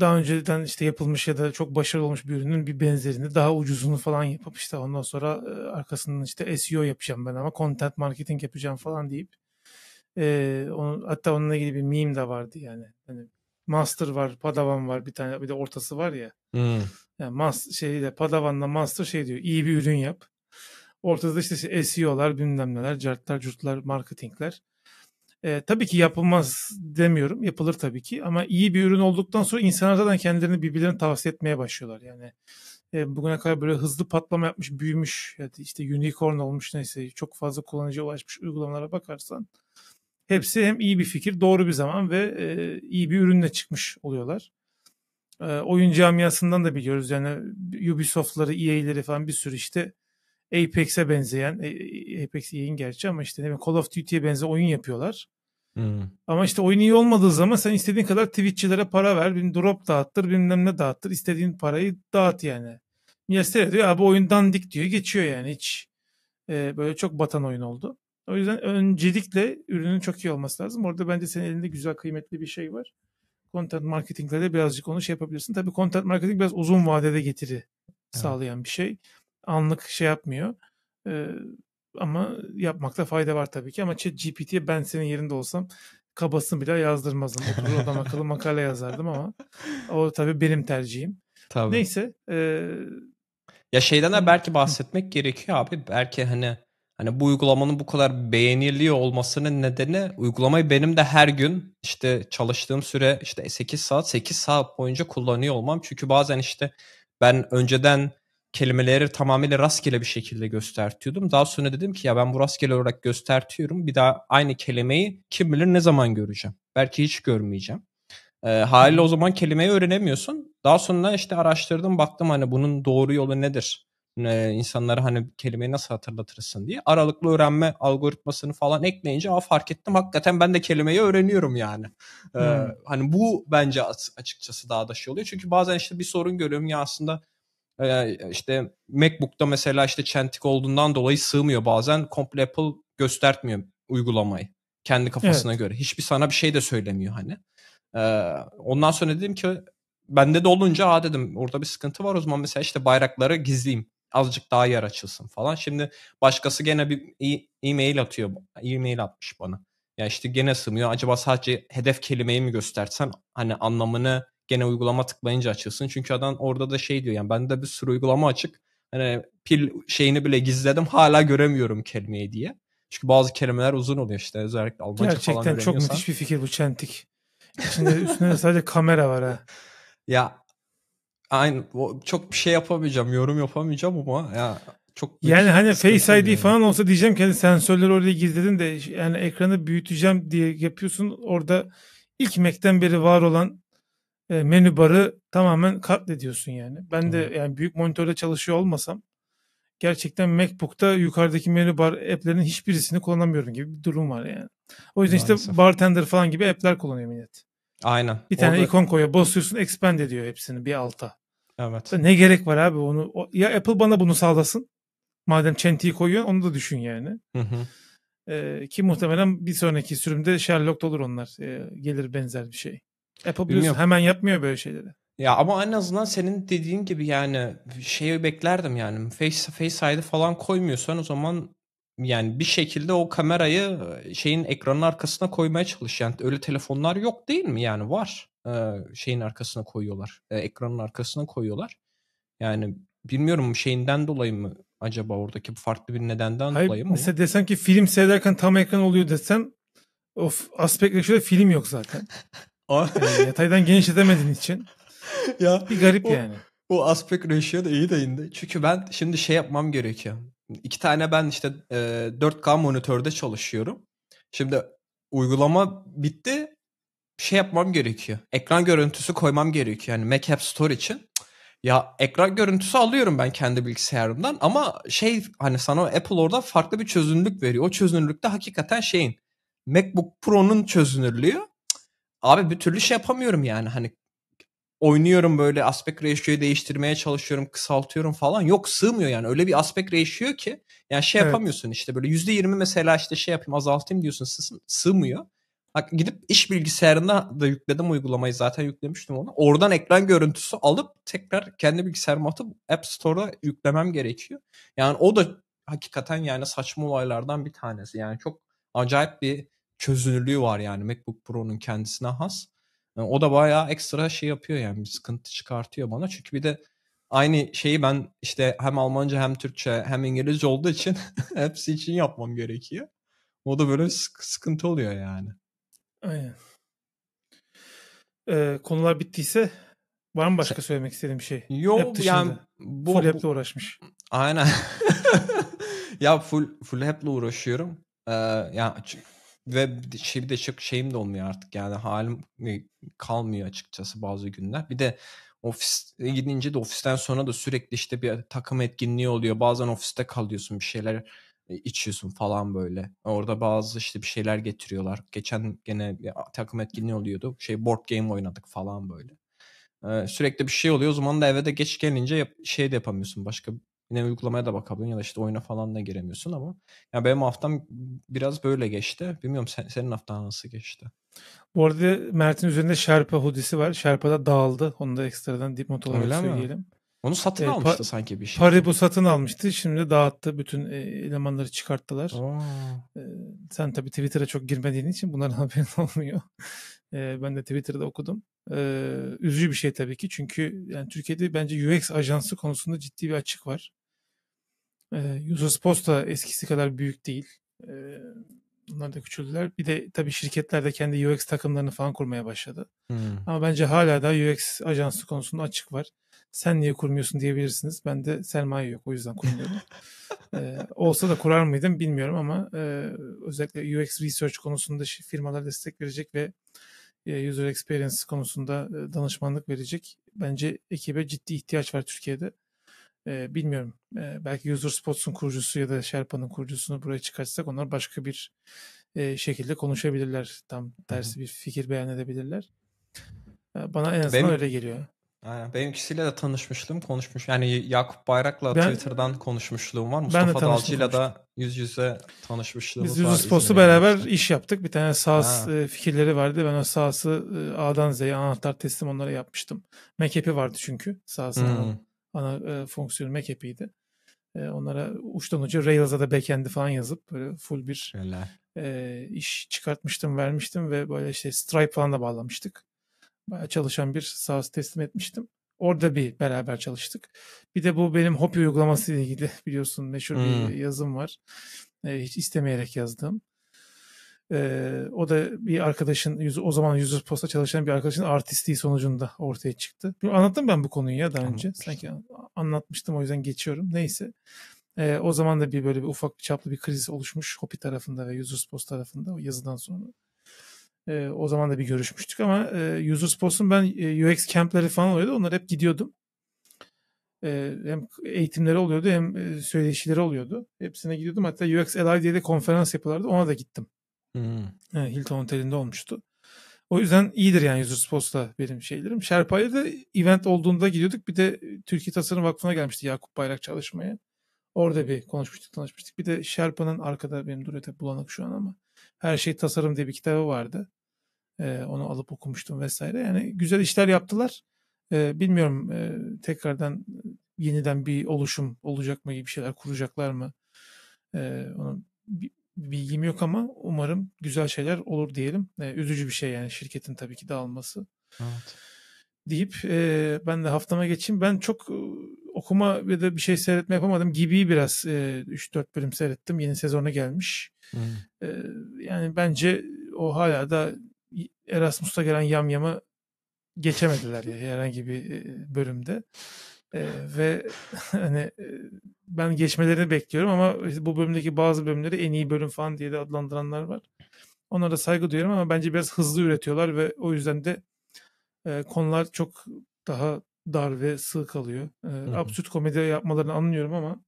daha önceden işte yapılmış ya da çok başarılı olmuş bir ürünün bir benzerini daha ucuzunu falan yapıp işte ondan sonra e, arkasından işte SEO yapacağım ben ama content marketing yapacağım falan deyip e, onu, hatta onunla ilgili bir meme de vardı yani. Hani master var, padavan var bir tane bir de ortası var ya. Hmm. Yani mas şeyle Padavan'la Master şey diyor. iyi bir ürün yap. Ortada işte şey, SEO'lar, bilmem neler, cartlar, curtlar, marketingler. E, tabii ki yapılmaz demiyorum. Yapılır tabii ki ama iyi bir ürün olduktan sonra insanlar zaten kendilerini birbirlerine tavsiye etmeye başlıyorlar. Yani e, bugüne kadar böyle hızlı patlama yapmış, büyümüş, yani işte unicorn olmuş neyse çok fazla kullanıcı ulaşmış uygulamalara bakarsan hepsi hem iyi bir fikir, doğru bir zaman ve e, iyi bir ürünle çıkmış oluyorlar e, oyun camiasından da biliyoruz. Yani Ubisoft'ları, EA'leri falan bir sürü işte Apex'e benzeyen, e, e, Apex EA'in gerçi ama işte ne bileyim Call of Duty'ye benzer oyun yapıyorlar. Hmm. Ama işte oyun iyi olmadığı zaman sen istediğin kadar Twitch'çilere para ver, bir drop dağıttır, bilmem ne dağıttır, istediğin parayı dağıt yani. Miyaster diyor abi oyundan dik diyor geçiyor yani hiç e, böyle çok batan oyun oldu. O yüzden öncelikle ürünün çok iyi olması lazım. Orada bence senin elinde güzel kıymetli bir şey var content marketingle de birazcık onu şey yapabilirsin. Tabii content marketing biraz uzun vadede getiri evet. sağlayan bir şey. Anlık şey yapmıyor. Ee, ama yapmakta fayda var tabii ki. Ama chat GPT'ye ben senin yerinde olsam kabasını bile yazdırmazdım. Oturur adam akıllı makale yazardım ama o tabii benim tercihim. Tabii. Neyse. E... Ya şeyden de belki bahsetmek gerekiyor abi. Belki hani Hani bu uygulamanın bu kadar beğeniliyor olmasının nedeni uygulamayı benim de her gün işte çalıştığım süre işte 8 saat 8 saat boyunca kullanıyor olmam. Çünkü bazen işte ben önceden kelimeleri tamamıyla rastgele bir şekilde göstertiyordum. Daha sonra dedim ki ya ben bu rastgele olarak göstertiyorum. Bir daha aynı kelimeyi kim bilir ne zaman göreceğim. Belki hiç görmeyeceğim. E, haliyle o zaman kelimeyi öğrenemiyorsun. Daha sonra işte araştırdım baktım hani bunun doğru yolu nedir? e, insanlara hani kelimeyi nasıl hatırlatırsın diye aralıklı öğrenme algoritmasını falan ekleyince Aa, fark ettim hakikaten ben de kelimeyi öğreniyorum yani. Hmm. hani bu bence açıkçası daha da şey oluyor. Çünkü bazen işte bir sorun görüyorum ya aslında e, işte MacBook'ta mesela işte çentik olduğundan dolayı sığmıyor bazen komple Apple göstertmiyor uygulamayı kendi kafasına evet. göre. Hiçbir sana bir şey de söylemiyor hani. Ee, ondan sonra dedim ki bende de olunca ha dedim orada bir sıkıntı var o zaman mesela işte bayrakları gizleyeyim azıcık daha yer açılsın falan. Şimdi başkası gene bir e-mail atıyor. E-mail atmış bana. Ya işte gene sığmıyor. Acaba sadece hedef kelimeyi mi göstersen hani anlamını gene uygulama tıklayınca açılsın. Çünkü adam orada da şey diyor yani ben de bir sürü uygulama açık. Hani pil şeyini bile gizledim hala göremiyorum kelimeyi diye. Çünkü bazı kelimeler uzun oluyor işte özellikle Almanca Gerçekten falan Gerçekten çok müthiş bir fikir bu çentik. Şimdi üstüne sadece kamera var ha. Ya aynı çok bir şey yapamayacağım, yorum yapamayacağım ama ya çok Yani hani Face ID yani. falan olsa diyeceğim kendi hani sensörleri oraya gizledin de yani ekranı büyüteceğim diye yapıyorsun. Orada ilk Mac'ten beri var olan e, menü barı tamamen katlediyorsun yani. Ben de yani büyük monitörde çalışıyor olmasam gerçekten MacBook'ta yukarıdaki menü bar app'lerin hiçbirisini kullanamıyorum gibi bir durum var yani. O yüzden Maalesef. işte bartender falan gibi app'ler kullanıyor millet. Aynen. Bir tane Orada... ikon koyuyor. Basıyorsun expand ediyor hepsini bir alta. Evet. Ne gerek var abi onu? Ya Apple bana bunu sağlasın. Madem çentiyi koyuyor onu da düşün yani. Hı hı. Ee, ki muhtemelen bir sonraki sürümde Sherlock'ta olur onlar. Ee, gelir benzer bir şey. Apple biliyorsun hemen yapmıyor böyle şeyleri. Ya ama en azından senin dediğin gibi yani şeyi beklerdim yani. Face, face ID falan koymuyorsan o zaman yani bir şekilde o kamerayı şeyin ekranın arkasına koymaya çalışan yani öyle telefonlar yok değil mi? Yani var. Ee, şeyin arkasına koyuyorlar. Ee, ekranın arkasına koyuyorlar. Yani bilmiyorum şeyinden dolayı mı acaba oradaki farklı bir nedenden Hayır, dolayı mı? Mesela desen ki film seyrederken tam ekran oluyor desen of aspect ratio'da film yok zaten. yani yataydan genişletemediğin için. ya bir garip o, yani. O aspect ratio da iyi de indi. Çünkü ben şimdi şey yapmam gerekiyor iki tane ben işte e, 4K monitörde çalışıyorum. Şimdi uygulama bitti. Şey yapmam gerekiyor. Ekran görüntüsü koymam gerekiyor. Yani Mac App Store için. Ya ekran görüntüsü alıyorum ben kendi bilgisayarımdan ama şey hani sana Apple orada farklı bir çözünürlük veriyor. O çözünürlükte hakikaten şeyin MacBook Pro'nun çözünürlüğü. Abi bir türlü şey yapamıyorum yani hani oynuyorum böyle aspect ratio'yu değiştirmeye çalışıyorum, kısaltıyorum falan. Yok sığmıyor yani. Öyle bir aspect ratio ki yani şey evet. yapamıyorsun işte böyle %20 mesela işte şey yapayım azaltayım diyorsun sığ, sığmıyor. Bak gidip iş bilgisayarına da yükledim uygulamayı zaten yüklemiştim onu. Oradan ekran görüntüsü alıp tekrar kendi bilgisayarıma atıp App Store'a yüklemem gerekiyor. Yani o da hakikaten yani saçma olaylardan bir tanesi. Yani çok acayip bir çözünürlüğü var yani MacBook Pro'nun kendisine has. Yani o da bayağı ekstra şey yapıyor yani bir sıkıntı çıkartıyor bana. Çünkü bir de aynı şeyi ben işte hem Almanca hem Türkçe hem İngilizce olduğu için hepsi için yapmam gerekiyor. O da böyle sıkıntı oluyor yani. Aynen. Ee, konular bittiyse var mı başka şey söylemek istediğim bir şey? Yok yani bu full app'le uğraşmış. Aynen. ya full full app'le uğraşıyorum. Ee, ya yani ve şey, bir de şık şeyim de olmuyor artık yani halim e, kalmıyor açıkçası bazı günler. Bir de ofis gidince de ofisten sonra da sürekli işte bir takım etkinliği oluyor. Bazen ofiste kalıyorsun bir şeyler e, içiyorsun falan böyle. Orada bazı işte bir şeyler getiriyorlar. Geçen gene bir takım etkinliği oluyordu. Şey board game oynadık falan böyle. Ee, sürekli bir şey oluyor. O zaman da eve de geç gelince yap- şey de yapamıyorsun. Başka Yine uygulamaya da bakabiliyorsun ya da işte oyuna falan da giremiyorsun ama yani benim haftam biraz böyle geçti. Bilmiyorum sen, senin haftan nasıl geçti? Bu arada Mert'in üzerinde Sherpa hoodie'si var. Sherpa da dağıldı. Onu da ekstradan dipnot olarak Öyle söyleyelim. Mi? Onu satın e, almıştı sanki bir şey. Paribu satın almıştı. Şimdi dağıttı. Bütün e, elemanları çıkarttılar. E, sen tabii Twitter'a çok girmediğin için bunların haberin olmuyor. E, ben de Twitter'da okudum. E, üzücü bir şey tabii ki. Çünkü yani Türkiye'de bence UX ajansı konusunda ciddi bir açık var user posta eskisi kadar büyük değil. bunlar da küçüldüler. Bir de tabii şirketler de kendi UX takımlarını falan kurmaya başladı. Hmm. Ama bence hala da UX ajansı konusunda açık var. Sen niye kurmuyorsun diyebilirsiniz. Ben de sermaye yok o yüzden kurmuyorum. ee, olsa da kurar mıydım bilmiyorum ama e, özellikle UX research konusunda firmalar destek verecek ve e, user experience konusunda e, danışmanlık verecek. Bence ekibe ciddi ihtiyaç var Türkiye'de e, bilmiyorum e, belki User Spots'un kurucusu ya da Sherpa'nın kurucusunu buraya çıkartsak onlar başka bir e, şekilde konuşabilirler. Tam tersi bir fikir beyan edebilirler. E, bana en azından Benim... öyle geliyor. Aynen. Benim ikisiyle de tanışmışlığım konuşmuş. Yani Yakup Bayrak'la ben, Twitter'dan konuşmuşluğum var. Mustafa Dalcı'yla da yüz yüze tanışmışlığımız Biz var. Biz yüz beraber iş yaptık. Bir tane saas ha. fikirleri vardı. Ben o sahası A'dan Z'ye anahtar teslim onlara yapmıştım. Mekep'i vardı çünkü sahasında. Hmm ana e, fonksiyonu MacApp'iydi. E, onlara uçtan uca Rails'a da backend'i falan yazıp böyle full bir e, iş çıkartmıştım, vermiştim ve böyle işte Stripe falan da bağlamıştık. Bayağı çalışan bir SaaS teslim etmiştim. Orada bir beraber çalıştık. Bir de bu benim Hopi uygulaması ile ilgili biliyorsun meşhur hmm. bir yazım var. E, hiç istemeyerek yazdım. Ee, o da bir arkadaşın, yüz, o zaman Yüzüz Posta çalışan bir arkadaşın artistliği sonucunda ortaya çıktı. Anlattım ben bu konuyu ya daha önce. Sanki anlatmıştım o yüzden geçiyorum. Neyse. Ee, o zaman da bir böyle bir ufak bir çaplı bir kriz oluşmuş Hopi tarafında ve Yüzüz Post tarafında o yazıdan sonra. Ee, o zaman da bir görüşmüştük ama e, Users Post'un ben e, UX campleri falan oluyordu. Onlar hep gidiyordum. E, hem eğitimleri oluyordu hem e, söyleşileri oluyordu. Hepsine gidiyordum. Hatta UX Alive diye de konferans yapılardı. Ona da gittim. Hmm. Hilton Oteli'nde olmuştu. O yüzden iyidir yani User Sports'ta benim şeylerim. Şerpa'ya da event olduğunda gidiyorduk. Bir de Türkiye Tasarım Vakfı'na gelmişti Yakup Bayrak çalışmaya. Orada bir konuşmuştuk, tanışmıştık. Bir de Şerpa'nın arkada benim duruyor tabii bulanık şu an ama. Her şey tasarım diye bir kitabı vardı. Ee, onu alıp okumuştum vesaire. Yani güzel işler yaptılar. Ee, bilmiyorum e, tekrardan yeniden bir oluşum olacak mı gibi şeyler kuracaklar mı? Ee, onu bilgim yok ama umarım güzel şeyler olur diyelim. E, üzücü bir şey yani şirketin tabii ki dağılması. Evet. Deyip e, ben de haftama geçeyim. Ben çok e, okuma ve de bir şey seyretme yapamadım. Gibi biraz e, 3-4 bölüm seyrettim. Yeni sezona gelmiş. Hmm. E, yani bence o hala da Erasmus'ta gelen yamyamı geçemediler ya herhangi bir e, bölümde. Ee, ve hani ben geçmelerini bekliyorum ama bu bölümdeki bazı bölümleri en iyi bölüm falan diye de adlandıranlar var. Onlara da saygı duyuyorum ama bence biraz hızlı üretiyorlar ve o yüzden de e, konular çok daha dar ve sığ kalıyor. E, absürt komedi yapmalarını anlıyorum ama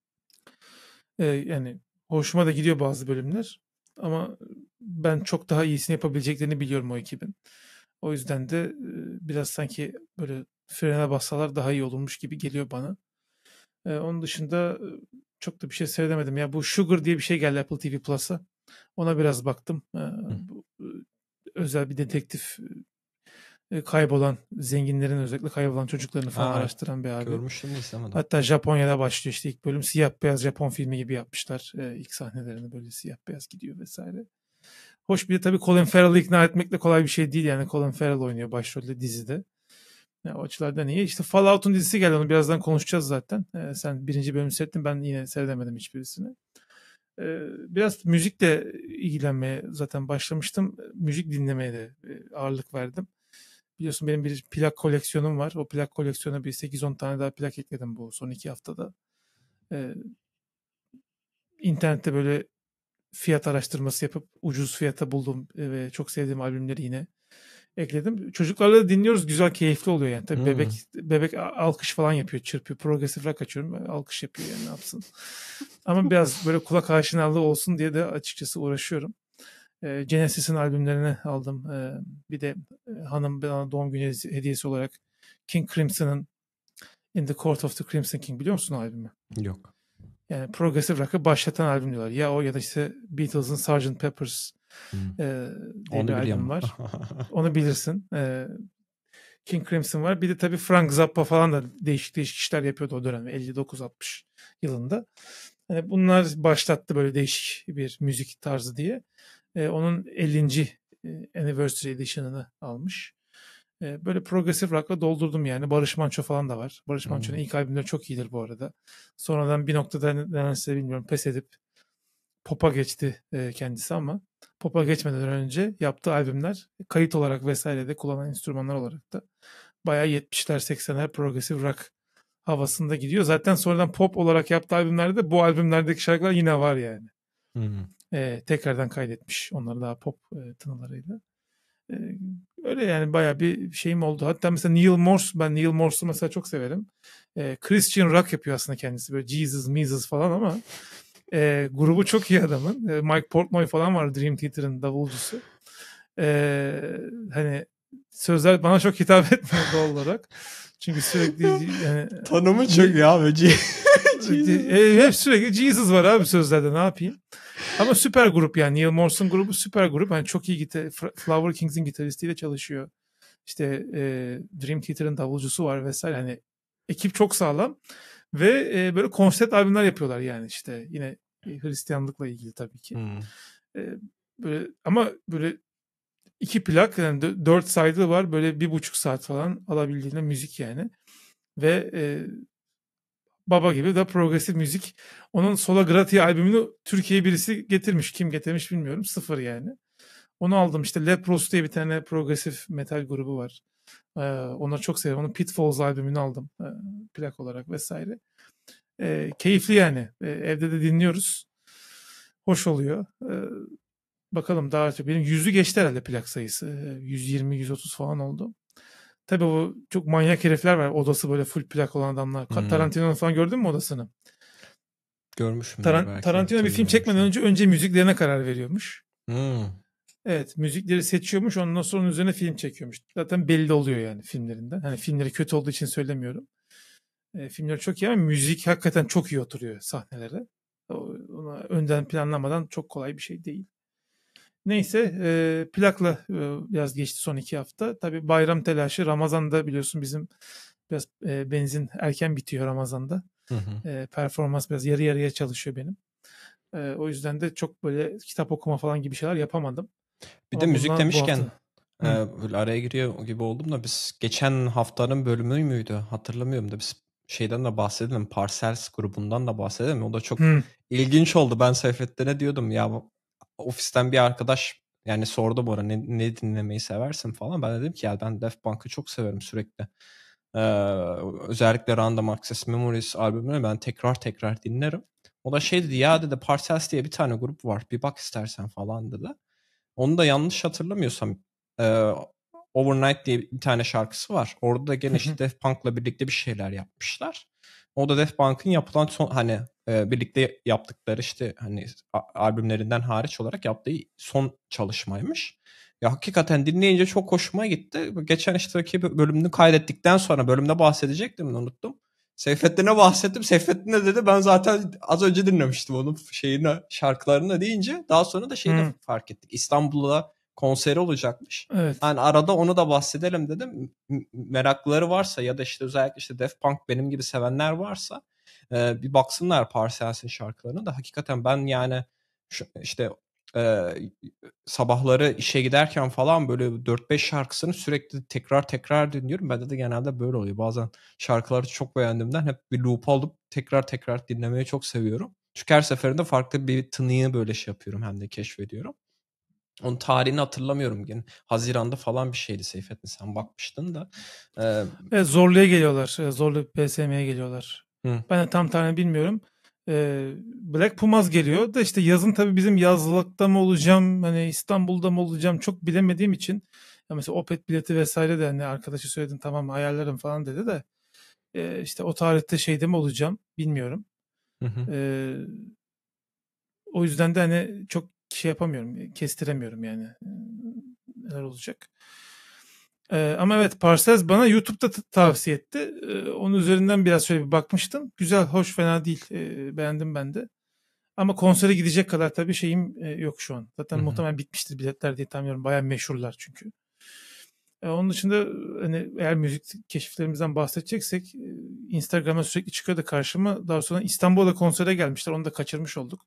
e, yani hoşuma da gidiyor bazı bölümler ama ben çok daha iyisini yapabileceklerini biliyorum o ekibin. O yüzden de biraz sanki böyle frene bassalar daha iyi olurmuş gibi geliyor bana. E, onun dışında çok da bir şey seyredemedim. Ya bu Sugar diye bir şey geldi Apple TV Plus'a. Ona biraz baktım. E, bu, özel bir detektif kaybolan zenginlerin özellikle kaybolan çocuklarını falan ha, araştıran bir abi. Görmüştüm istemedim. Hatta Japonya'da başlıyor işte ilk bölüm siyah beyaz Japon filmi gibi yapmışlar. Ee, ilk sahnelerini böyle siyah beyaz gidiyor vesaire. Hoş bir de tabii Colin Farrell'ı ikna etmek de kolay bir şey değil yani Colin Farrell oynuyor başrolde dizide. Ya, o açılardan iyi. İşte Fallout'un dizisi geldi. Onu birazdan konuşacağız zaten. Ee, sen birinci bölümü seyrettin. Ben yine seyredemedim hiçbirisini. Ee, biraz müzikle ilgilenmeye zaten başlamıştım. Müzik dinlemeye de e, ağırlık verdim. Biliyorsun benim bir plak koleksiyonum var. O plak koleksiyonuna bir 8-10 tane daha plak ekledim bu son iki haftada. Ee, internette böyle fiyat araştırması yapıp ucuz fiyata buldum e, ve çok sevdiğim albümleri yine ekledim. Çocuklarla da dinliyoruz. Güzel, keyifli oluyor yani. Tabii hmm. bebek bebek alkış falan yapıyor, çırpıyor. Progresif rock açıyorum. Alkış yapıyor yani ne yapsın. Ama biraz böyle kulak aşinalığı olsun diye de açıkçası uğraşıyorum. E, Genesis'in albümlerini aldım. E, bir de e, hanım bana doğum günü hediyesi olarak King Crimson'ın In the Court of the Crimson King biliyor musun albümü? Yok. Yani progressive rock'ı başlatan albüm diyorlar. Ya o ya da işte Beatles'ın Sgt. Pepper's Hmm. E, Onu bir albüm var. Onu bilirsin. E, King Crimson var. Bir de tabii Frank Zappa falan da değişik değişik işler yapıyordu o dönem 59-60 yılında. Yani bunlar başlattı böyle değişik bir müzik tarzı diye. E, onun 50. Anniversary Edition'ını almış. E, böyle progresif rock'la doldurdum yani. Barış Manço falan da var. Barış hmm. Manço'nun hmm. ilk albümleri çok iyidir bu arada. Sonradan bir noktada nedense bilmiyorum pes edip pop'a geçti e, kendisi ama pop'a geçmeden önce yaptığı albümler kayıt olarak vesaire de kullanan enstrümanlar olarak da bayağı 70'ler 80'ler progresif rock havasında gidiyor. Zaten sonradan pop olarak yaptığı albümlerde bu albümlerdeki şarkılar yine var yani. Hı hı. Ee, tekrardan kaydetmiş onları daha pop e, tınılarıyla. Ee, öyle yani bayağı bir şeyim oldu. Hatta mesela Neil Morse, ben Neil Morse'u mesela çok severim. Ee, Christian rock yapıyor aslında kendisi böyle Jesus, Mises falan ama e, grubu çok iyi adamın. E, Mike Portnoy falan var Dream Theater'ın davulcusu. E, hani sözler bana çok hitap etmiyor doğal olarak. Çünkü sürekli yani, tanımı çok ne, ya böyle. e, hep sürekli Jesus var abi sözlerde ne yapayım? Ama süper grup yani Neil Morrison grubu süper grup. Hani çok iyi gitar Flower Kings'in gitaristiyle çalışıyor. İşte e, Dream Theater'ın davulcusu var vesaire. Hani ekip çok sağlam. Ve e, böyle konsept albümler yapıyorlar yani işte yine Hristiyanlıkla ilgili tabii ki. Hmm. E, böyle ama böyle iki plak yani dört sayılı var böyle bir buçuk saat falan alabildiğine müzik yani. Ve e, baba gibi da progresif müzik. Onun Sola Gratia albümünü Türkiye'ye birisi getirmiş. Kim getirmiş bilmiyorum. Sıfır yani. Onu aldım işte Lepros diye bir tane progresif metal grubu var. E, onları çok seviyorum. Onun Pitfalls albümünü aldım e, plak olarak vesaire. E, keyifli yani. E, evde de dinliyoruz. Hoş oluyor. E, bakalım daha çok. Benim yüzü geçti herhalde plak sayısı. E, 120-130 falan oldu. Tabii bu çok manyak herifler var. Odası böyle full plak olan adamlar. Hmm. Tarantino falan gördün mü odasını? Görmüşüm. Taran- Tarantino bir film çekmeden önce önce müziklerine karar veriyormuş. Hmm. Evet müzikleri seçiyormuş ondan sonra onun üzerine film çekiyormuş. Zaten belli oluyor yani filmlerinden. Hani filmleri kötü olduğu için söylemiyorum. E, filmler çok iyi ama müzik hakikaten çok iyi oturuyor sahnelere. Ona önden planlamadan çok kolay bir şey değil. Neyse e, plakla e, biraz geçti son iki hafta. Tabi bayram telaşı Ramazan'da biliyorsun bizim biraz e, benzin erken bitiyor Ramazan'da. Hı hı. E, performans biraz yarı yarıya çalışıyor benim. E, o yüzden de çok böyle kitap okuma falan gibi şeyler yapamadım. Bir de müzik demişken e, böyle araya giriyor gibi oldum da biz geçen haftanın bölümü müydü hatırlamıyorum da biz şeyden de bahsedelim Parcels grubundan da bahsedelim o da çok Hı. ilginç oldu ben Seyfettin'e diyordum ya ofisten bir arkadaş yani sordu bana ne, ne dinlemeyi seversin falan ben dedim ki ya ben Def Punk'ı çok severim sürekli ee, özellikle Random Access Memories albümünü ben tekrar tekrar dinlerim o da şey dedi ya dedi Parcels diye bir tane grup var bir bak istersen falan dedi onu da yanlış hatırlamıyorsam e, Overnight diye bir tane şarkısı var. Orada da gene işte Def Punk'la birlikte bir şeyler yapmışlar. O da Def Punk'ın yapılan son hani e, birlikte yaptıkları işte hani albümlerinden hariç olarak yaptığı son çalışmaymış. Ya hakikaten dinleyince çok hoşuma gitti. Geçen işte bölümünü kaydettikten sonra bölümde bahsedecektim unuttum. Seyfettin'e bahsettim. Seyfettin de dedi ben zaten az önce dinlemiştim onun şeyini, şarkılarını deyince daha sonra da şeyi de fark ettik. İstanbul'da konseri olacakmış. Evet. Yani arada onu da bahsedelim dedim. Meraklıları varsa ya da işte özellikle işte Def Punk benim gibi sevenler varsa bir baksınlar Parcels'in şarkılarına da hakikaten ben yani işte e, sabahları işe giderken falan böyle 4-5 şarkısını sürekli tekrar tekrar dinliyorum. Bende de genelde böyle oluyor. Bazen şarkıları çok beğendiğimden hep bir loop alıp tekrar tekrar dinlemeyi çok seviyorum. Çünkü her seferinde farklı bir tınıyı böyle şey yapıyorum hem de keşfediyorum. Onun tarihini hatırlamıyorum gene. Haziran'da falan bir şeydi Seyfettin. sen bakmıştın da. Ee... E, zorluya geliyorlar. Zorlu PSM'ye geliyorlar. Hı. Ben de tam tarihini bilmiyorum. Ee, Black Pumas geliyor da işte yazın tabii bizim yazlıkta mı olacağım hani İstanbul'da mı olacağım çok bilemediğim için ya mesela Opet bileti vesaire de hani arkadaşı söyledim tamam ayarlarım falan dedi de e, işte o tarihte şeyde mi olacağım bilmiyorum. Hı hı. Ee, o yüzden de hani çok şey yapamıyorum kestiremiyorum yani neler olacak. Ee, ama evet Parsez bana YouTube'da tavsiye etti. Ee, onun üzerinden biraz şöyle bir bakmıştım. Güzel, hoş, fena değil. Ee, beğendim ben de. Ama konsere gidecek kadar tabii şeyim e, yok şu an. Zaten Hı-hı. muhtemelen bitmiştir biletler diye tahmin Bayağı meşhurlar çünkü. Ee, onun dışında hani eğer müzik keşiflerimizden bahsedeceksek e, Instagram'a sürekli çıkıyordu karşıma. Daha sonra İstanbul'da konsere gelmişler. Onu da kaçırmış olduk.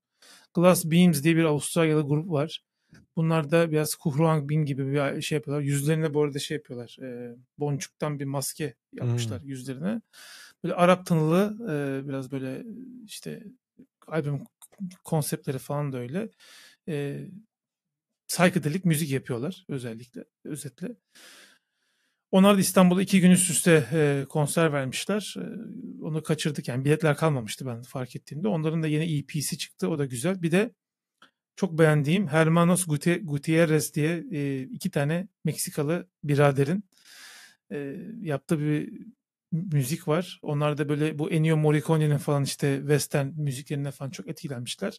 Glass Beams diye bir Avustralyalı grup var. Bunlar da biraz Kuhruang Bin gibi bir şey yapıyorlar. Yüzlerine bu arada şey yapıyorlar. E, boncuktan bir maske yapmışlar hmm. yüzlerine. Böyle Arap tanılı e, biraz böyle işte albüm konseptleri falan da öyle. E, psychedelic müzik yapıyorlar özellikle. Özetle. Onlar da İstanbul'da iki gün üst üste e, konser vermişler. E, onu kaçırdık yani biletler kalmamıştı ben fark ettiğimde. Onların da yeni EP'si çıktı o da güzel. Bir de çok beğendiğim Hermanos Gutierrez diye e, iki tane Meksikalı biraderin e, yaptığı bir müzik var. Onlar da böyle bu Ennio Morricone'nin falan işte western müziklerine falan çok etkilenmişler.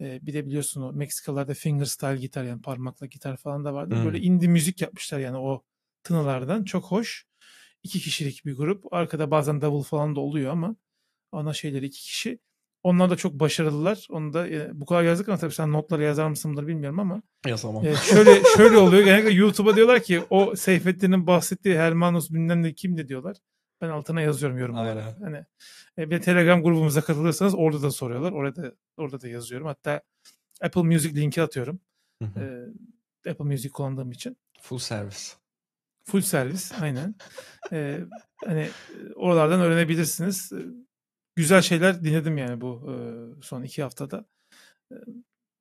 E, bir de biliyorsun o Meksikalarda fingerstyle gitar yani parmakla gitar falan da vardı. Hmm. Böyle indie müzik yapmışlar yani o tınılardan. Çok hoş. İki kişilik bir grup. Arkada bazen davul falan da oluyor ama ana şeyleri iki kişi. Onlar da çok başarılılar. Onu da e, bu kadar yazdık ama tabii sen notları yazar mısındır bilmiyorum ama. Yazamam. E, şöyle şöyle oluyor. Genellikle YouTube'a diyorlar ki o Seyfettin'in bahsettiği Hermanus bilmem ne kimdi diyorlar. Ben altına yazıyorum yorumları. Hani e, bir Telegram grubumuza katılırsanız orada da soruyorlar. Orada orada da yazıyorum. Hatta Apple Music linki atıyorum. E, Apple Music kullandığım için. Full service. Full service. aynen. e, hani e, oralardan öğrenebilirsiniz güzel şeyler dinledim yani bu e, son iki haftada. E,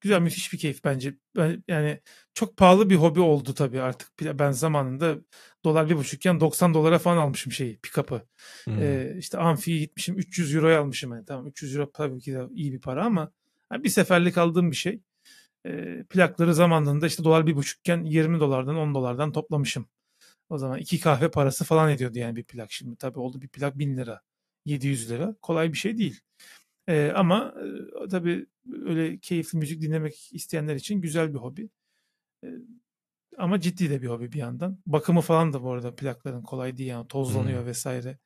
güzel müthiş bir keyif bence. Ben, yani çok pahalı bir hobi oldu tabii artık. Ben zamanında dolar bir buçukken 90 dolara falan almışım şeyi pikapı. Hmm. E, işte amfiye gitmişim 300 euroya almışım. Yani, tamam 300 euro tabii ki de iyi bir para ama yani bir seferlik aldığım bir şey. E, plakları zamanında işte dolar bir buçukken 20 dolardan 10 dolardan toplamışım. O zaman iki kahve parası falan ediyordu yani bir plak. Şimdi tabii oldu bir plak bin lira. 700 lira. Kolay bir şey değil. E, ama e, tabii öyle keyifli müzik dinlemek isteyenler için güzel bir hobi. E, ama ciddi de bir hobi bir yandan. Bakımı falan da bu arada plakların kolay değil yani tozlanıyor hmm. vesaire.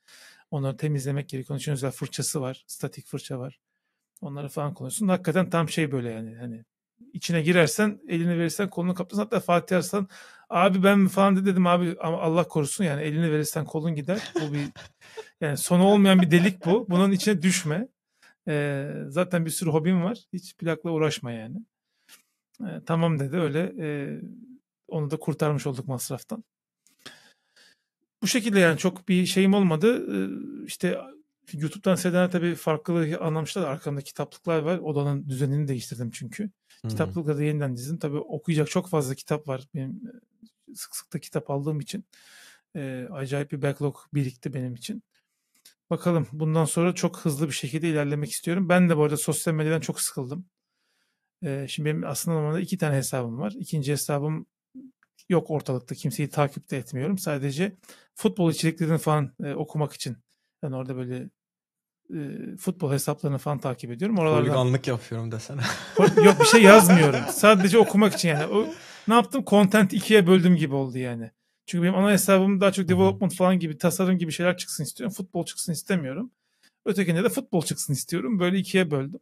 Onları temizlemek gerekiyor. Onun için özel fırçası var. Statik fırça var. Onları falan kullanıyorsun. Hakikaten tam şey böyle yani hani içine girersen elini verirsen kolunu kaptırsan hatta Fatih Arslan Abi ben falan de dedim abi Allah korusun yani elini verirsen kolun gider. Bu bir yani sonu olmayan bir delik bu. Bunun içine düşme. Ee, zaten bir sürü hobim var. Hiç plakla uğraşma yani. Ee, tamam dedi öyle. E, onu da kurtarmış olduk masraftan. Bu şekilde yani çok bir şeyim olmadı. Ee, işte YouTube'dan Sedan'a tabii farklılığı anlamışlar. Arkamda kitaplıklar var. Odanın düzenini değiştirdim çünkü. Hmm. da yeniden dizdim. Tabii okuyacak çok fazla kitap var. Benim e, sık sık da kitap aldığım için e, acayip bir backlog birikti benim için. Bakalım bundan sonra çok hızlı bir şekilde ilerlemek istiyorum. Ben de bu arada sosyal medyadan çok sıkıldım. E, şimdi benim aslında normalde iki tane hesabım var. İkinci hesabım yok ortalıkta. Kimseyi takip de etmiyorum. Sadece futbol içeriklerini falan e, okumak için. Ben yani orada böyle futbol hesaplarını falan takip ediyorum. Oralardan... Holiganlık yapıyorum desene. Yok bir şey yazmıyorum. Sadece okumak için yani. O, ne yaptım? Content ikiye böldüm gibi oldu yani. Çünkü benim ana hesabım daha çok development falan gibi tasarım gibi şeyler çıksın istiyorum. Futbol çıksın istemiyorum. Ötekinde de futbol çıksın istiyorum. Böyle ikiye böldüm.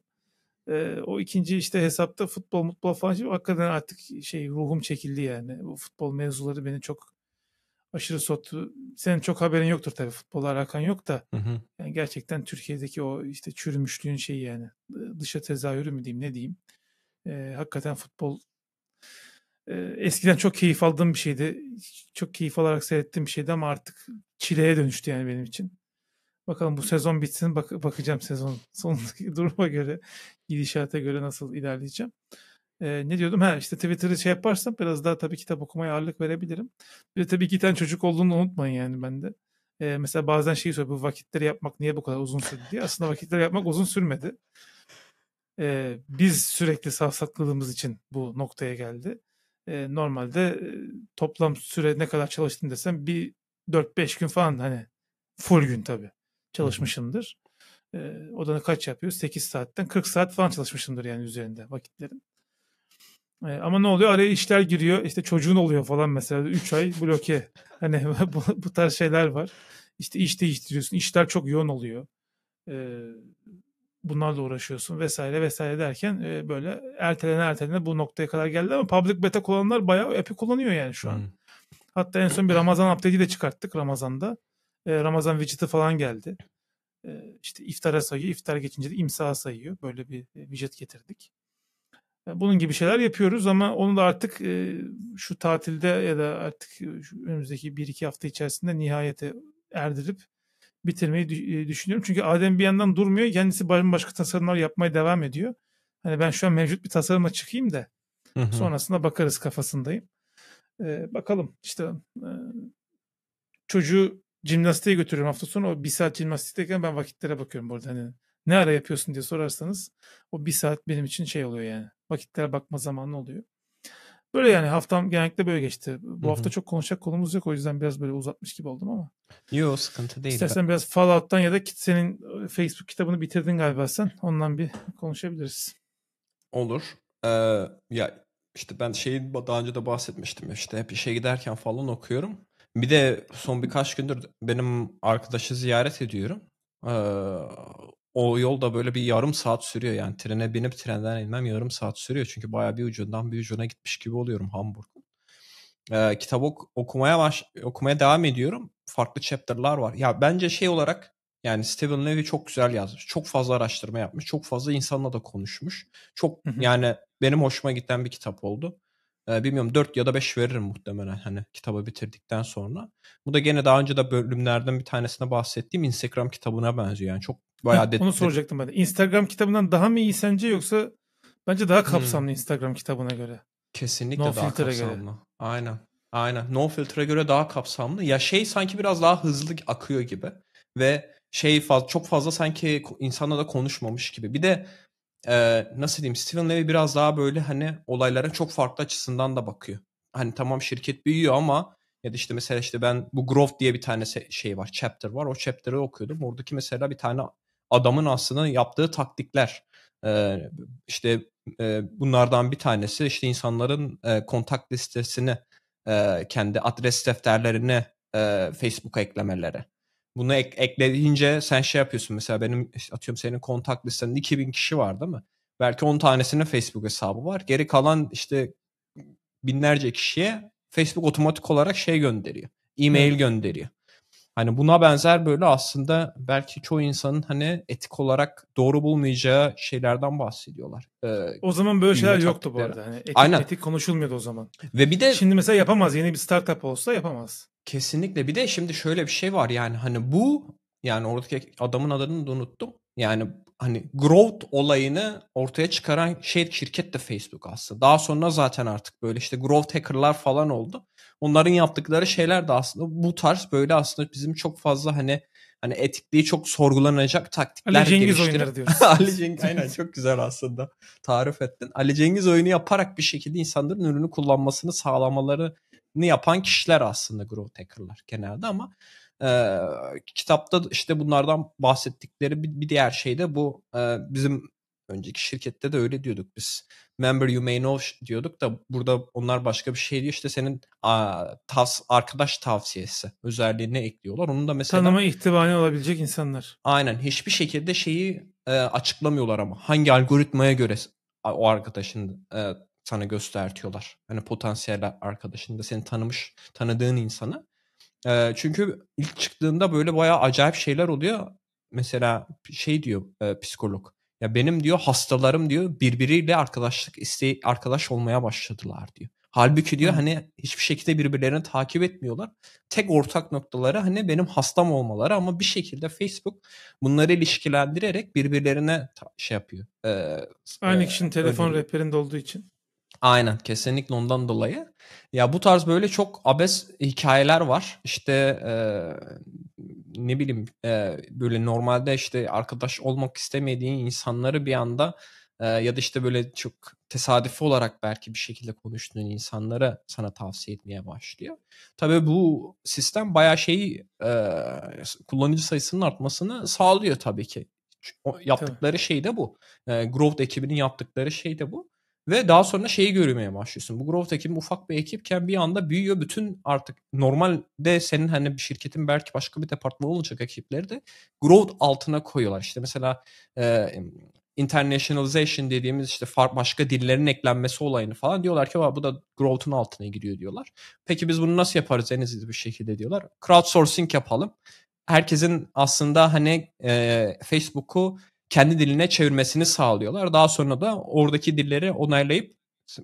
Ee, o ikinci işte hesapta futbol mutbol falan şey hakikaten artık şey ruhum çekildi yani. Bu futbol mevzuları beni çok aşırı sot, Senin çok haberin yoktur tabii futbola alakan yok da. Hı hı. Yani gerçekten Türkiye'deki o işte çürümüşlüğün şeyi yani dışa tezahürü mü diyeyim ne diyeyim. E, hakikaten futbol e, eskiden çok keyif aldığım bir şeydi. Çok keyif alarak seyrettiğim bir şeydi ama artık çileye dönüştü yani benim için. Bakalım bu sezon bitsin bak bakacağım sezon sonundaki duruma göre gidişata göre nasıl ilerleyeceğim e, ne diyordum? Ha işte Twitter'ı şey yaparsam biraz daha tabii kitap okumaya ağırlık verebilirim. Bir de tabii iki tane çocuk olduğunu unutmayın yani bende. E, mesela bazen şeyi soruyor bu vakitleri yapmak niye bu kadar uzun sürdü diye. Aslında vakitleri yapmak uzun sürmedi. E, biz sürekli safsakladığımız için bu noktaya geldi. E, normalde toplam süre ne kadar çalıştın desem bir 4-5 gün falan hani full gün tabii çalışmışımdır. E, o da kaç yapıyor? 8 saatten 40 saat falan çalışmışımdır yani üzerinde vakitlerin. E, ama ne oluyor? Araya işler giriyor. İşte çocuğun oluyor falan mesela. 3 ay bloke. Hani bu, bu tarz şeyler var. İşte iş değiştiriyorsun. İşler çok yoğun oluyor. E, bunlarla uğraşıyorsun vesaire vesaire derken e, böyle ertelene ertelene bu noktaya kadar geldi ama public beta kullananlar bayağı epi kullanıyor yani şu an. Hmm. Hatta en son bir Ramazan update'i de çıkarttık Ramazan'da. E, Ramazan widget'ı falan geldi. E, işte iftara sayıyor. iftar geçince de imsa sayıyor. Böyle bir e, widget getirdik. Bunun gibi şeyler yapıyoruz ama onu da artık e, şu tatilde ya da artık e, önümüzdeki bir iki hafta içerisinde nihayete erdirip bitirmeyi e, düşünüyorum. Çünkü Adem bir yandan durmuyor. Kendisi başka tasarımlar yapmaya devam ediyor. Hani ben şu an mevcut bir tasarıma çıkayım da sonrasında bakarız kafasındayım. Ee, bakalım işte e, çocuğu jimnastiğe götürüyorum hafta sonu. O bir saat jimnastikteyken ben vakitlere bakıyorum burada. Hani ne ara yapıyorsun diye sorarsanız o bir saat benim için şey oluyor yani vakitlere bakma zamanı oluyor. Böyle yani haftam genellikle böyle geçti. Bu Hı-hı. hafta çok konuşacak konumuz yok o yüzden biraz böyle uzatmış gibi oldum ama. Yok sıkıntı değil. İstersen ben. biraz Fallout'tan ya da senin e, Facebook kitabını bitirdin galiba sen. Ondan bir konuşabiliriz. Olur. Ee, ya işte ben şeyi daha önce de bahsetmiştim. işte hep işe giderken falan okuyorum. Bir de son birkaç gündür benim arkadaşı ziyaret ediyorum. Ee, o yol da böyle bir yarım saat sürüyor yani trene binip trenden inmem yarım saat sürüyor çünkü bayağı bir ucundan bir ucuna gitmiş gibi oluyorum Hamburg. Ee, kitap ok- okumaya baş okumaya devam ediyorum. Farklı chapter'lar var. Ya bence şey olarak yani Stephen Levy çok güzel yazmış. Çok fazla araştırma yapmış. Çok fazla insanla da konuşmuş. Çok yani benim hoşuma giden bir kitap oldu. Ee, bilmiyorum 4 ya da 5 veririm muhtemelen hani kitabı bitirdikten sonra. Bu da gene daha önce de bölümlerden bir tanesine bahsettiğim Instagram kitabına benziyor. Yani çok Bayağı Heh, onu soracaktım ben Instagram kitabından daha mı iyi sence yoksa bence daha hmm. kapsamlı hmm. Instagram kitabına göre. Kesinlikle no daha kapsamlı. Göre. Aynen. Aynen. No filter'a göre daha kapsamlı. Ya şey sanki biraz daha hızlı akıyor gibi ve şey faz çok fazla sanki insanla da konuşmamış gibi. Bir de e, nasıl diyeyim Steven Levy biraz daha böyle hani olaylara çok farklı açısından da bakıyor. Hani tamam şirket büyüyor ama ya da işte mesela işte ben bu Growth diye bir tane şey var, chapter var. O chapter'ı okuyordum. Oradaki mesela bir tane adamın aslında yaptığı taktikler. işte bunlardan bir tanesi işte insanların kontak listesini kendi adres defterlerine e, Facebook'a eklemeleri. Bunu ek, ekleyince sen şey yapıyorsun mesela benim atıyorum senin kontak listenin 2000 kişi var değil mi? Belki 10 tanesinin Facebook hesabı var. Geri kalan işte binlerce kişiye Facebook otomatik olarak şey gönderiyor. E-mail gönderiyor. Hani buna benzer böyle aslında belki çoğu insanın hani etik olarak doğru bulmayacağı şeylerden bahsediyorlar. Ee, o zaman böyle şeyler yoktu bu arada. Hani etik, Aynen. etik konuşulmuyordu o zaman. Ve bir de şimdi mesela yapamaz. Yeni bir startup olsa yapamaz. Kesinlikle. Bir de şimdi şöyle bir şey var yani hani bu yani oradaki adamın adını da unuttum. Yani hani growth olayını ortaya çıkaran şey şirket de Facebook aslında. Daha sonra zaten artık böyle işte growth hackerlar falan oldu onların yaptıkları şeyler de aslında bu tarz böyle aslında bizim çok fazla hani hani etikliği çok sorgulanacak taktikler Ali Cengiz geliştirip... oyunları diyoruz. Ali Cengiz aynen çok güzel aslında tarif ettin. Ali Cengiz oyunu yaparak bir şekilde insanların ürünü kullanmasını sağlamalarını yapan kişiler aslında growth hacker'lar genelde ama e, kitapta işte bunlardan bahsettikleri bir, bir diğer şey de bu e, bizim önceki şirkette de öyle diyorduk biz member you may know diyorduk da burada onlar başka bir şey diyor. İşte senin a, tavs arkadaş tavsiyesi özelliğini ekliyorlar. Onun da mesela... Tanıma ihtimali olabilecek insanlar. Aynen. Hiçbir şekilde şeyi e, açıklamıyorlar ama. Hangi algoritmaya göre o arkadaşın e, sana göstertiyorlar. Hani potansiyel arkadaşın da seni tanımış, tanıdığın insanı. E, çünkü ilk çıktığında böyle bayağı acayip şeyler oluyor. Mesela şey diyor e, psikolog. Ya benim diyor hastalarım diyor birbiriyle arkadaşlık isteği arkadaş olmaya başladılar diyor. Halbuki diyor Hı. hani hiçbir şekilde birbirlerini takip etmiyorlar. Tek ortak noktaları hani benim hastam olmaları ama bir şekilde Facebook bunları ilişkilendirerek birbirlerine şey yapıyor. E, Aynı e, kişinin telefon ödülüyor. rehberinde olduğu için. Aynen kesinlikle ondan dolayı. Ya bu tarz böyle çok abes hikayeler var. İşte e, ne bileyim e, böyle normalde işte arkadaş olmak istemediğin insanları bir anda e, ya da işte böyle çok tesadüfi olarak belki bir şekilde konuştuğun insanlara sana tavsiye etmeye başlıyor. Tabii bu sistem bayağı şeyi e, kullanıcı sayısının artmasını sağlıyor tabii ki. O, yaptıkları tabii. şey de bu. E, Growth ekibinin yaptıkları şey de bu. Ve daha sonra şeyi görmeye başlıyorsun. Bu growth ekibi ufak bir ekipken bir anda büyüyor. Bütün artık normalde senin hani bir şirketin belki başka bir departman olacak ekipleri de growth altına koyuyorlar. İşte mesela e, internationalization dediğimiz işte farklı başka dillerin eklenmesi olayını falan diyorlar ki bu da growth'un altına giriyor diyorlar. Peki biz bunu nasıl yaparız en hızlı bir şekilde diyorlar. Crowdsourcing yapalım. Herkesin aslında hani e, Facebook'u kendi diline çevirmesini sağlıyorlar. Daha sonra da oradaki dilleri onaylayıp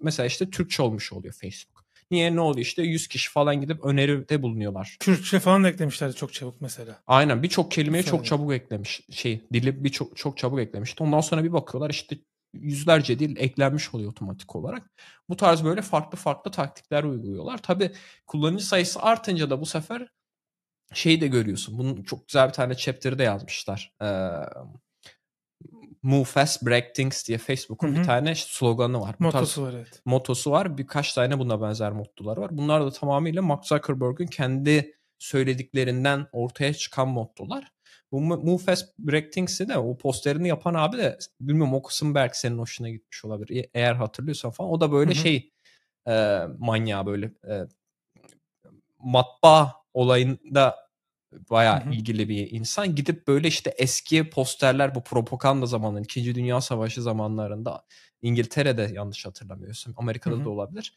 mesela işte Türkçe olmuş oluyor Facebook. Niye ne oldu işte 100 kişi falan gidip öneride bulunuyorlar. Türkçe falan da eklemişler çok çabuk mesela. Aynen birçok kelimeyi çok çabuk eklemiş. Şey dili birçok çok çabuk eklemişti. Ondan sonra bir bakıyorlar işte yüzlerce dil eklenmiş oluyor otomatik olarak. Bu tarz böyle farklı farklı taktikler uyguluyorlar. Tabi kullanıcı sayısı artınca da bu sefer şeyi de görüyorsun. Bunun çok güzel bir tane chapter'ı da yazmışlar. Ee, Move Fast Break Things diye Facebook'un bir tane sloganı var. Bu motosu var evet. Motosu var. Birkaç tane buna benzer mottolar var. Bunlar da tamamıyla Mark Zuckerberg'ün kendi söylediklerinden ortaya çıkan mottolar. Bu Move Fast Break Things'i de o posterini yapan abi de bilmiyorum o kısım belki senin hoşuna gitmiş olabilir. E, eğer hatırlıyorsan falan. O da böyle Hı-hı. şey e, manyağı böyle e, matbaa olayında bayağı Hı-hı. ilgili bir insan. Gidip böyle işte eski posterler bu propaganda zamanı, İkinci Dünya Savaşı zamanlarında İngiltere'de yanlış hatırlamıyorsam Amerika'da Hı-hı. da olabilir.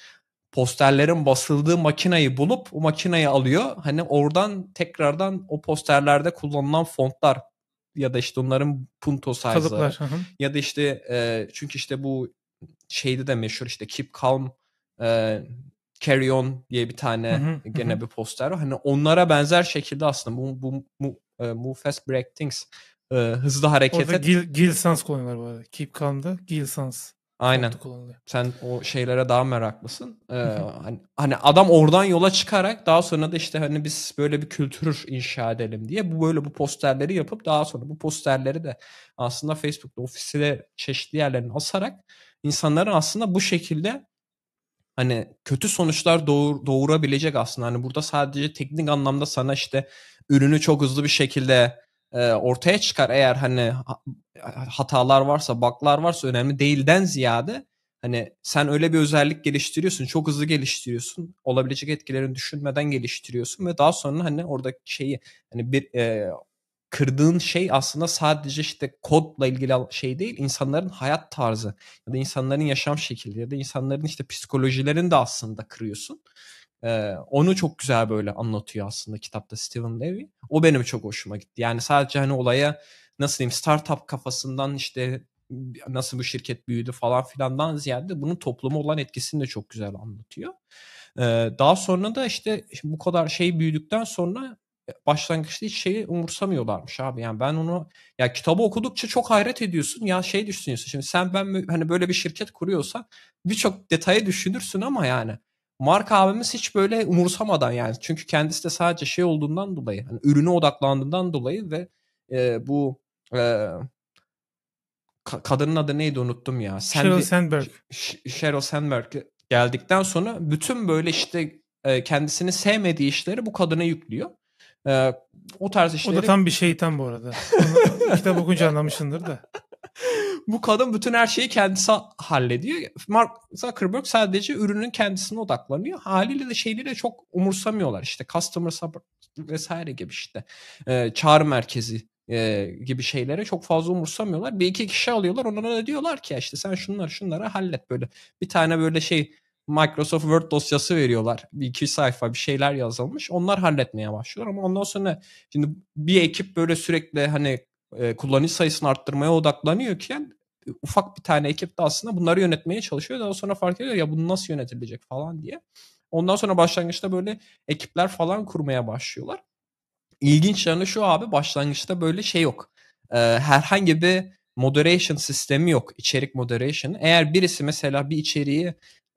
Posterlerin basıldığı makinayı bulup o makinayı alıyor. Hani oradan tekrardan o posterlerde kullanılan fontlar ya da işte onların punto size'ları ya da işte e, çünkü işte bu şeyde de meşhur işte keep calm e, Carry On diye bir tane hı hı, gene hı. bir poster var. Hani onlara benzer şekilde aslında bu, bu, bu Move Fast Break Things e, hızlı hareket Orada et. Gil, Gil Sans kullanıyorlar bu arada. Keep Calm'da Gil Sans. Aynen. Sen o şeylere daha meraklısın. Ee, hani, hani adam oradan yola çıkarak daha sonra da işte hani biz böyle bir kültür inşa edelim diye bu böyle bu posterleri yapıp daha sonra bu posterleri de aslında Facebook'ta ofisine çeşitli yerlerine asarak insanların aslında bu şekilde hani kötü sonuçlar doğur, doğurabilecek aslında. Hani burada sadece teknik anlamda sana işte ürünü çok hızlı bir şekilde e, ortaya çıkar eğer hani hatalar varsa, bug'lar varsa önemli değilden ziyade hani sen öyle bir özellik geliştiriyorsun, çok hızlı geliştiriyorsun. Olabilecek etkilerini düşünmeden geliştiriyorsun ve daha sonra hani oradaki şeyi hani bir e, kırdığın şey aslında sadece işte kodla ilgili şey değil, insanların hayat tarzı ya da insanların yaşam şekli ya da insanların işte psikolojilerini de aslında kırıyorsun. Ee, onu çok güzel böyle anlatıyor aslında kitapta Stephen Levy. O benim çok hoşuma gitti. Yani sadece hani olaya nasıl diyeyim startup kafasından işte nasıl bu şirket büyüdü falan filandan ziyade bunun topluma olan etkisini de çok güzel anlatıyor. Ee, daha sonra da işte bu kadar şey büyüdükten sonra başlangıçta hiç şeyi umursamıyorlarmış abi. Yani ben onu ya kitabı okudukça çok hayret ediyorsun. Ya şey düşünüyorsun şimdi sen ben hani böyle bir şirket kuruyorsan birçok detaya düşünürsün ama yani Mark abimiz hiç böyle umursamadan yani çünkü kendisi de sadece şey olduğundan dolayı hani ürüne odaklandığından dolayı ve e, bu e, kadının adı neydi unuttum ya. Sandy, Sheryl Sandberg. Sh- Sheryl Sandberg geldikten sonra bütün böyle işte e, kendisini sevmediği işleri bu kadına yüklüyor. Ee, o tarz işleri... O da tam bir şeytan bu arada. kitap okunca anlamışsındır da. bu kadın bütün her şeyi kendisi hallediyor. Mark Zuckerberg sadece ürünün kendisine odaklanıyor. Haliyle de şeyleri de çok umursamıyorlar. işte. customer support vesaire gibi işte. Ee, çağrı merkezi e, gibi şeylere çok fazla umursamıyorlar. Bir iki kişi alıyorlar. Onlara da diyorlar ki işte sen şunları şunlara hallet böyle. Bir tane böyle şey Microsoft Word dosyası veriyorlar. Bir iki sayfa bir şeyler yazılmış. Onlar halletmeye başlıyorlar ama ondan sonra şimdi bir ekip böyle sürekli hani e, kullanıcı sayısını arttırmaya odaklanıyorken e, ufak bir tane ekip de aslında bunları yönetmeye çalışıyor. Daha sonra fark ediyor ya bunu nasıl yönetilecek falan diye. Ondan sonra başlangıçta böyle ekipler falan kurmaya başlıyorlar. İlginç yanı şu abi başlangıçta böyle şey yok. Ee, herhangi bir moderation sistemi yok. içerik moderation. Eğer birisi mesela bir içeriği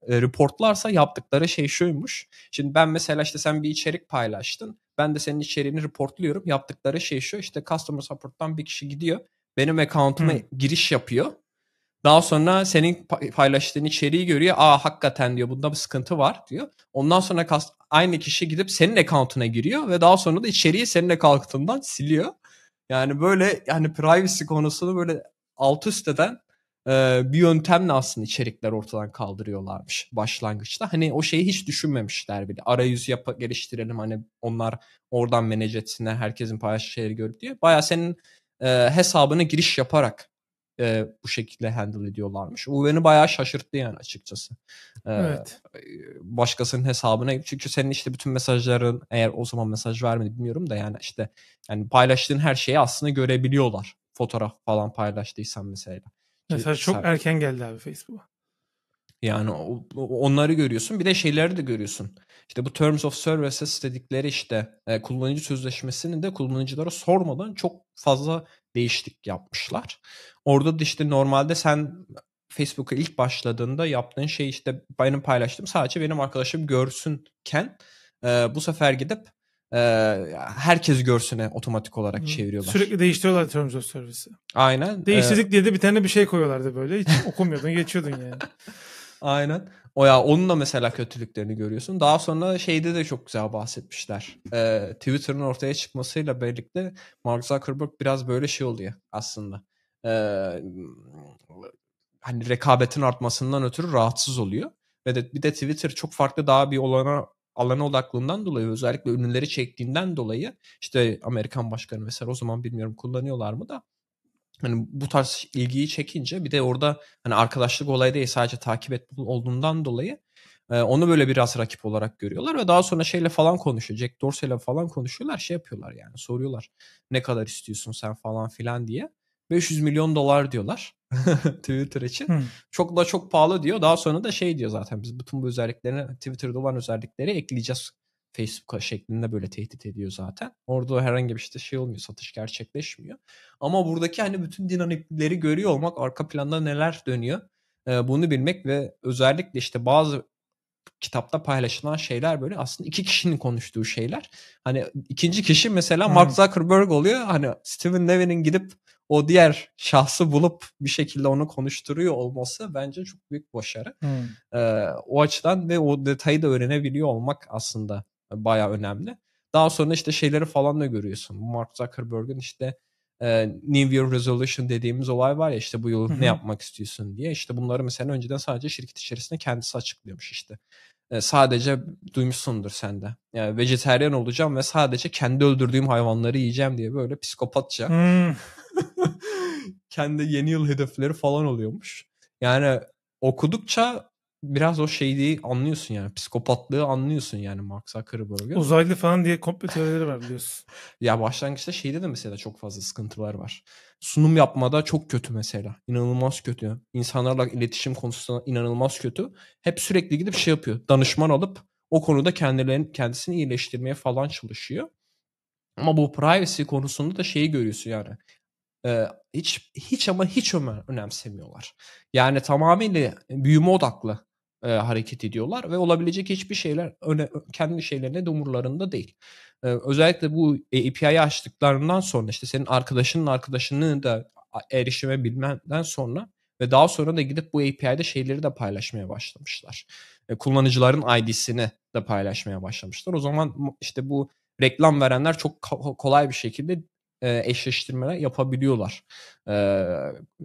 e, reportlarsa yaptıkları şey şuymuş. Şimdi ben mesela işte sen bir içerik paylaştın. Ben de senin içeriğini reportluyorum. Yaptıkları şey şu işte customer support'tan bir kişi gidiyor. Benim account'uma hmm. giriş yapıyor. Daha sonra senin paylaştığın içeriği görüyor. Aa hakikaten diyor bunda bir sıkıntı var diyor. Ondan sonra aynı kişi gidip senin account'una giriyor ve daha sonra da içeriği senin account'ından siliyor. Yani böyle yani privacy konusunu böyle alt üst eden bir yöntemle aslında içerikler ortadan kaldırıyorlarmış başlangıçta. Hani o şeyi hiç düşünmemişler bile. Arayüz yap geliştirelim hani onlar oradan manage etsinler herkesin paylaştığı şeyleri gör diye. Baya senin e, hesabına giriş yaparak e, bu şekilde handle ediyorlarmış. Bu beni baya şaşırttı yani açıkçası. E, evet. Başkasının hesabına çünkü senin işte bütün mesajların eğer o zaman mesaj vermedi bilmiyorum da yani işte yani paylaştığın her şeyi aslında görebiliyorlar. Fotoğraf falan paylaştıysan mesela. Mesela çok sarf. erken geldi abi Facebook'a. Yani onları görüyorsun. Bir de şeyleri de görüyorsun. İşte bu Terms of Services dedikleri işte e, kullanıcı sözleşmesini de kullanıcılara sormadan çok fazla değişiklik yapmışlar. Orada da işte normalde sen Facebook'a ilk başladığında yaptığın şey işte benim paylaştığım, sadece benim arkadaşım görsünken e, bu sefer gidip ee, e, herkes görsüne otomatik olarak Hı. çeviriyorlar. Sürekli değiştiriyorlar Terms of Service'i. Aynen. E, Değiştirdik ee, diye de bir tane bir şey koyuyorlardı böyle. Hiç okumuyordun geçiyordun yani. Aynen. O ya onun da mesela kötülüklerini görüyorsun. Daha sonra şeyde de çok güzel bahsetmişler. Ee, Twitter'ın ortaya çıkmasıyla birlikte Mark Zuckerberg biraz böyle şey oluyor aslında. Ee, hani rekabetin artmasından ötürü rahatsız oluyor. Ve de, bir de Twitter çok farklı daha bir olana alana odaklığından dolayı özellikle ünlüleri çektiğinden dolayı işte Amerikan başkanı vesaire o zaman bilmiyorum kullanıyorlar mı da hani bu tarz ilgiyi çekince bir de orada hani arkadaşlık olayı değil sadece takip etme olduğundan dolayı e, onu böyle biraz rakip olarak görüyorlar ve daha sonra şeyle falan konuşuyor. Jack Dorsey'le falan konuşuyorlar. Şey yapıyorlar yani soruyorlar. Ne kadar istiyorsun sen falan filan diye. 500 milyon dolar diyorlar Twitter için. Hmm. Çok da çok pahalı diyor. Daha sonra da şey diyor zaten biz bütün bu özelliklerini Twitter'da olan özellikleri ekleyeceğiz Facebook'a şeklinde böyle tehdit ediyor zaten. Orada herhangi bir işte şey olmuyor, satış gerçekleşmiyor. Ama buradaki hani bütün dinamikleri görüyor olmak, arka planda neler dönüyor bunu bilmek ve özellikle işte bazı kitapta paylaşılan şeyler böyle aslında iki kişinin konuştuğu şeyler. Hani ikinci kişi mesela hmm. Mark Zuckerberg oluyor. Hani Steven Levin'in gidip o diğer şahsı bulup bir şekilde onu konuşturuyor olması bence çok büyük başarı. Hmm. Ee, o açıdan ve o detayı da öğrenebiliyor olmak aslında baya önemli. Daha sonra işte şeyleri falan da görüyorsun. Mark Zuckerberg'in işte e, New Year Resolution dediğimiz olay var ya işte bu yıl Hı-hı. ne yapmak istiyorsun diye. İşte bunları mesela önceden sadece şirket içerisinde kendisi açıklıyormuş işte. E, sadece duymuşsundur sende. de. Yani vejeteryan olacağım ve sadece kendi öldürdüğüm hayvanları yiyeceğim diye böyle psikopatça. kendi yeni yıl hedefleri falan oluyormuş. Yani okudukça biraz o şeyliği anlıyorsun yani. Psikopatlığı anlıyorsun yani Mark Zuckerberg'ı. Uzaylı falan diye komple teorileri var biliyorsun. ya başlangıçta şeyde de mesela çok fazla sıkıntılar var. Sunum yapmada çok kötü mesela. İnanılmaz kötü. İnsanlarla iletişim konusunda inanılmaz kötü. Hep sürekli gidip şey yapıyor. Danışman alıp o konuda kendilerini kendisini iyileştirmeye falan çalışıyor. Ama bu privacy konusunda da şeyi görüyorsun yani. Ee, hiç hiç ama hiç ömer önemsemiyorlar. Yani tamamıyla büyüme odaklı e, hareket ediyorlar ve olabilecek hiçbir şeyler öne, kendi şeylerine de umurlarında değil. E, özellikle bu API'yi açtıklarından sonra işte senin arkadaşının arkadaşını da erişime bilmenden sonra ve daha sonra da gidip bu API'de şeyleri de paylaşmaya başlamışlar. E, kullanıcıların ID'sini de paylaşmaya başlamışlar. O zaman işte bu reklam verenler çok kolay bir şekilde e, eşleştirmeler yapabiliyorlar. E,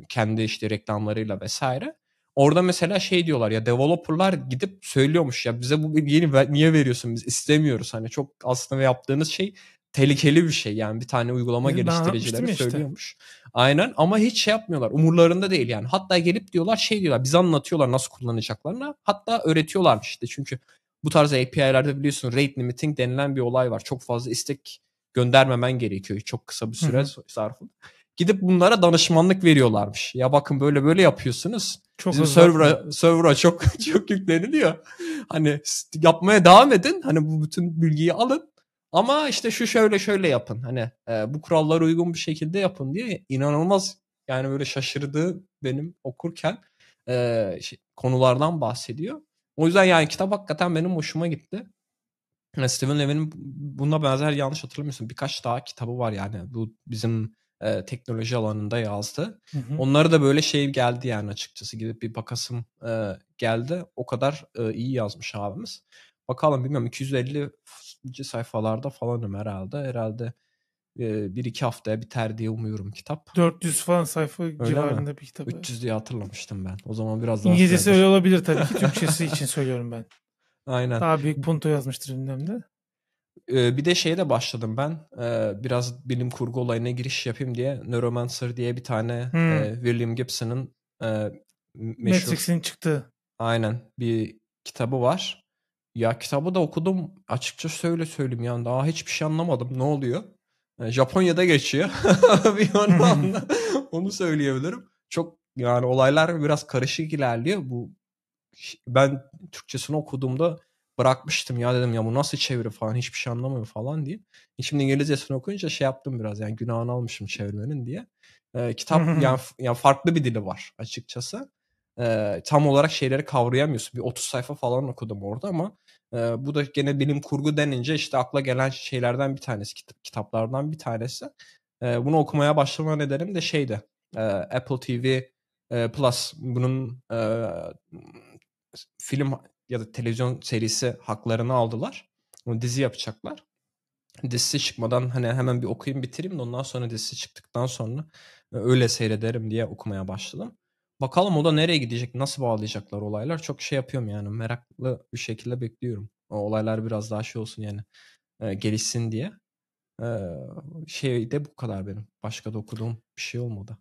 kendi işte reklamlarıyla vesaire. Orada mesela şey diyorlar ya developerlar gidip söylüyormuş ya bize bu yeni niye veriyorsun biz istemiyoruz hani çok aslında yaptığınız şey tehlikeli bir şey yani bir tane uygulama e, ben geliştiricileri işte. söylüyormuş. Aynen ama hiç şey yapmıyorlar umurlarında değil yani hatta gelip diyorlar şey diyorlar bize anlatıyorlar nasıl kullanacaklarını hatta öğretiyorlarmış işte çünkü bu tarz API'lerde biliyorsun rate limiting denilen bir olay var çok fazla istek göndermemen gerekiyor çok kısa bir süre zarfında gidip bunlara danışmanlık veriyorlarmış. Ya bakın böyle böyle yapıyorsunuz. Çok Bizim server'a, server'a çok çok yükleniliyor. Hani yapmaya devam edin. Hani bu bütün bilgiyi alın. Ama işte şu şöyle şöyle yapın. Hani e, bu kurallara uygun bir şekilde yapın diye inanılmaz yani böyle şaşırdı benim okurken e, şey, konulardan bahsediyor. O yüzden yani kitap hakikaten benim hoşuma gitti. Yani Steven Levin'in bununla benzer yanlış hatırlamıyorsun birkaç daha kitabı var yani. Bu bizim e, teknoloji alanında yazdı. Hı hı. Onları da böyle şey geldi yani açıkçası gidip bir bakasım e, geldi. O kadar e, iyi yazmış abimiz. Bakalım bilmiyorum 250 sayfalarda falanım herhalde. Herhalde bir iki haftaya biter diye umuyorum kitap. 400 falan sayfa öyle civarında mi? bir kitap. 300 diye hatırlamıştım ben. O zaman biraz daha İngilizcesi öyle olabilir tabii ki. Türkçesi için söylüyorum ben. Aynen. Daha büyük punto yazmıştır bilmem bir de şeye de başladım ben. Biraz bilim kurgu olayına giriş yapayım diye. Neuromancer diye bir tane hmm. William Gibson'ın meşhur... Matrix'in çıktığı. Aynen. Bir kitabı var. Ya kitabı da okudum. Açıkça söyle söyleyeyim yani daha hiçbir şey anlamadım. Ne oluyor? Japonya'da geçiyor. bir anlamda onu söyleyebilirim. Çok yani olaylar biraz karışık ilerliyor. Bu ben Türkçesini okuduğumda bırakmıştım ya dedim ya bu nasıl çeviri falan hiçbir şey anlamıyorum falan diye. Şimdi İngilizcesini okuyunca şey yaptım biraz yani günahını almışım çevirmenin diye. Ee, kitap yani, yani farklı bir dili var açıkçası. Ee, tam olarak şeyleri kavrayamıyorsun. Bir 30 sayfa falan okudum orada ama e, bu da gene bilim kurgu denince işte akla gelen şeylerden bir tanesi, kitaplardan bir tanesi. Ee, bunu okumaya başlama nedenim de şeydi. E, Apple TV e, Plus bunun e, film ya da televizyon serisi haklarını aldılar. Bunu dizi yapacaklar. Dizisi çıkmadan hani hemen bir okuyayım bitireyim de ondan sonra dizisi çıktıktan sonra e, öyle seyrederim diye okumaya başladım. Bakalım o da nereye gidecek, nasıl bağlayacaklar olaylar. Çok şey yapıyorum yani meraklı bir şekilde bekliyorum. O olaylar biraz daha şey olsun yani e, gelişsin diye. E, şey de bu kadar benim. Başka da okuduğum bir şey olmadı.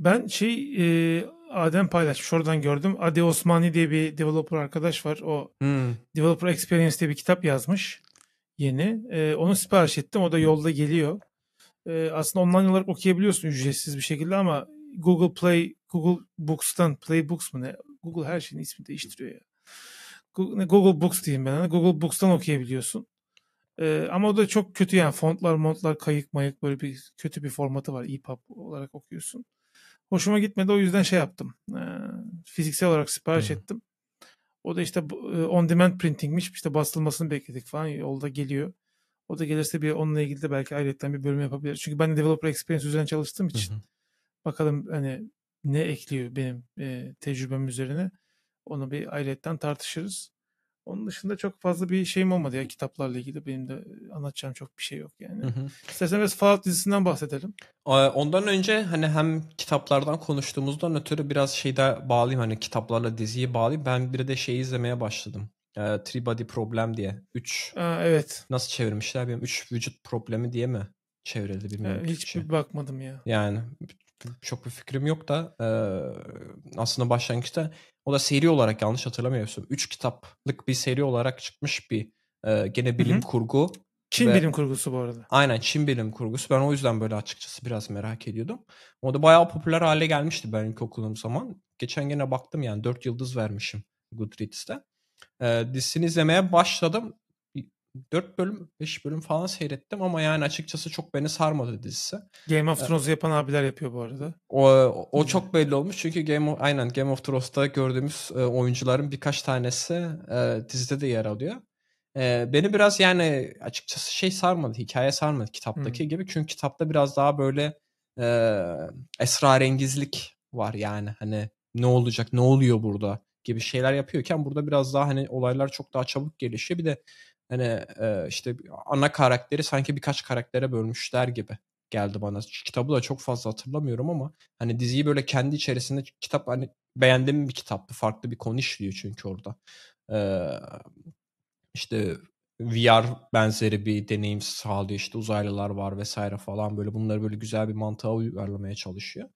Ben şey e, Adem paylaşmış oradan gördüm. Adi Osmani diye bir developer arkadaş var. O hmm. Developer Experience diye bir kitap yazmış yeni. E, onu sipariş ettim. O da yolda geliyor. E, aslında online olarak okuyabiliyorsun ücretsiz bir şekilde ama Google Play, Google Books'tan Play Books mı ne? Google her şeyin ismi değiştiriyor ya. Google Books diyeyim ben. Google Books'tan okuyabiliyorsun. Ee, ama o da çok kötü yani fontlar montlar kayık mayık böyle bir kötü bir formatı var EPUB olarak okuyorsun. Hoşuma gitmedi o yüzden şey yaptım. Ee, fiziksel olarak sipariş Hı. ettim. O da işte e, on demand printingmiş. İşte bastılmasını bekledik falan. Yolda geliyor. O da gelirse bir onunla ilgili de belki ayrıyetten bir bölüm yapabilir. Çünkü ben de developer experience üzerine çalıştığım için hı bakalım hani ne ekliyor benim e, tecrübem üzerine. Onu bir ayrıyetten tartışırız. Onun dışında çok fazla bir şeyim olmadı ya kitaplarla ilgili. Benim de e, anlatacağım çok bir şey yok yani. Hı hı. İstersen biraz Fallout dizisinden bahsedelim. Ondan önce hani hem kitaplardan konuştuğumuzdan ötürü biraz şeyde bağlayayım. Hani kitaplarla diziyi bağlayayım. Ben bir de şeyi izlemeye başladım. E, Three Body Problem diye. Üç. Aa, evet. Nasıl çevirmişler bilmiyorum. Üç vücut problemi diye mi çevrildi bilmiyorum. Yani ee, hiç bir bakmadım ya. Yani çok bir fikrim yok da e, aslında başlangıçta o da seri olarak yanlış hatırlamıyorsun üç kitaplık bir seri olarak çıkmış bir e, gene bilim Hı-hı. kurgu. Çin ve, bilim kurgusu bu arada. Aynen Çin bilim kurgusu. Ben o yüzden böyle açıkçası biraz merak ediyordum. O da bayağı popüler hale gelmişti ben okuduğum zaman. Geçen gene baktım yani dört yıldız vermişim Goodreads'te. E, dizisini izlemeye başladım. 4 bölüm 5 bölüm falan seyrettim ama yani açıkçası çok beni sarmadı dizisi. Game of ee, Thrones'u ee, yapan abiler yapıyor bu arada. O, o çok belli olmuş çünkü Game of, aynen Game of Thrones'ta gördüğümüz e, oyuncuların birkaç tanesi e, dizide de yer alıyor. E, beni biraz yani açıkçası şey sarmadı, hikaye sarmadı kitaptaki hmm. gibi. Çünkü kitapta biraz daha böyle e, esrarengizlik var yani hani ne olacak, ne oluyor burada gibi şeyler yapıyorken burada biraz daha hani olaylar çok daha çabuk gelişiyor. Bir de hani e, işte ana karakteri sanki birkaç karaktere bölmüşler gibi geldi bana. Kitabı da çok fazla hatırlamıyorum ama hani diziyi böyle kendi içerisinde kitap hani beğendiğim bir kitaptı. Farklı bir konu işliyor çünkü orada. Ee, işte VR benzeri bir deneyim sağlıyor. İşte uzaylılar var vesaire falan böyle bunları böyle güzel bir mantığa uyarlamaya çalışıyor.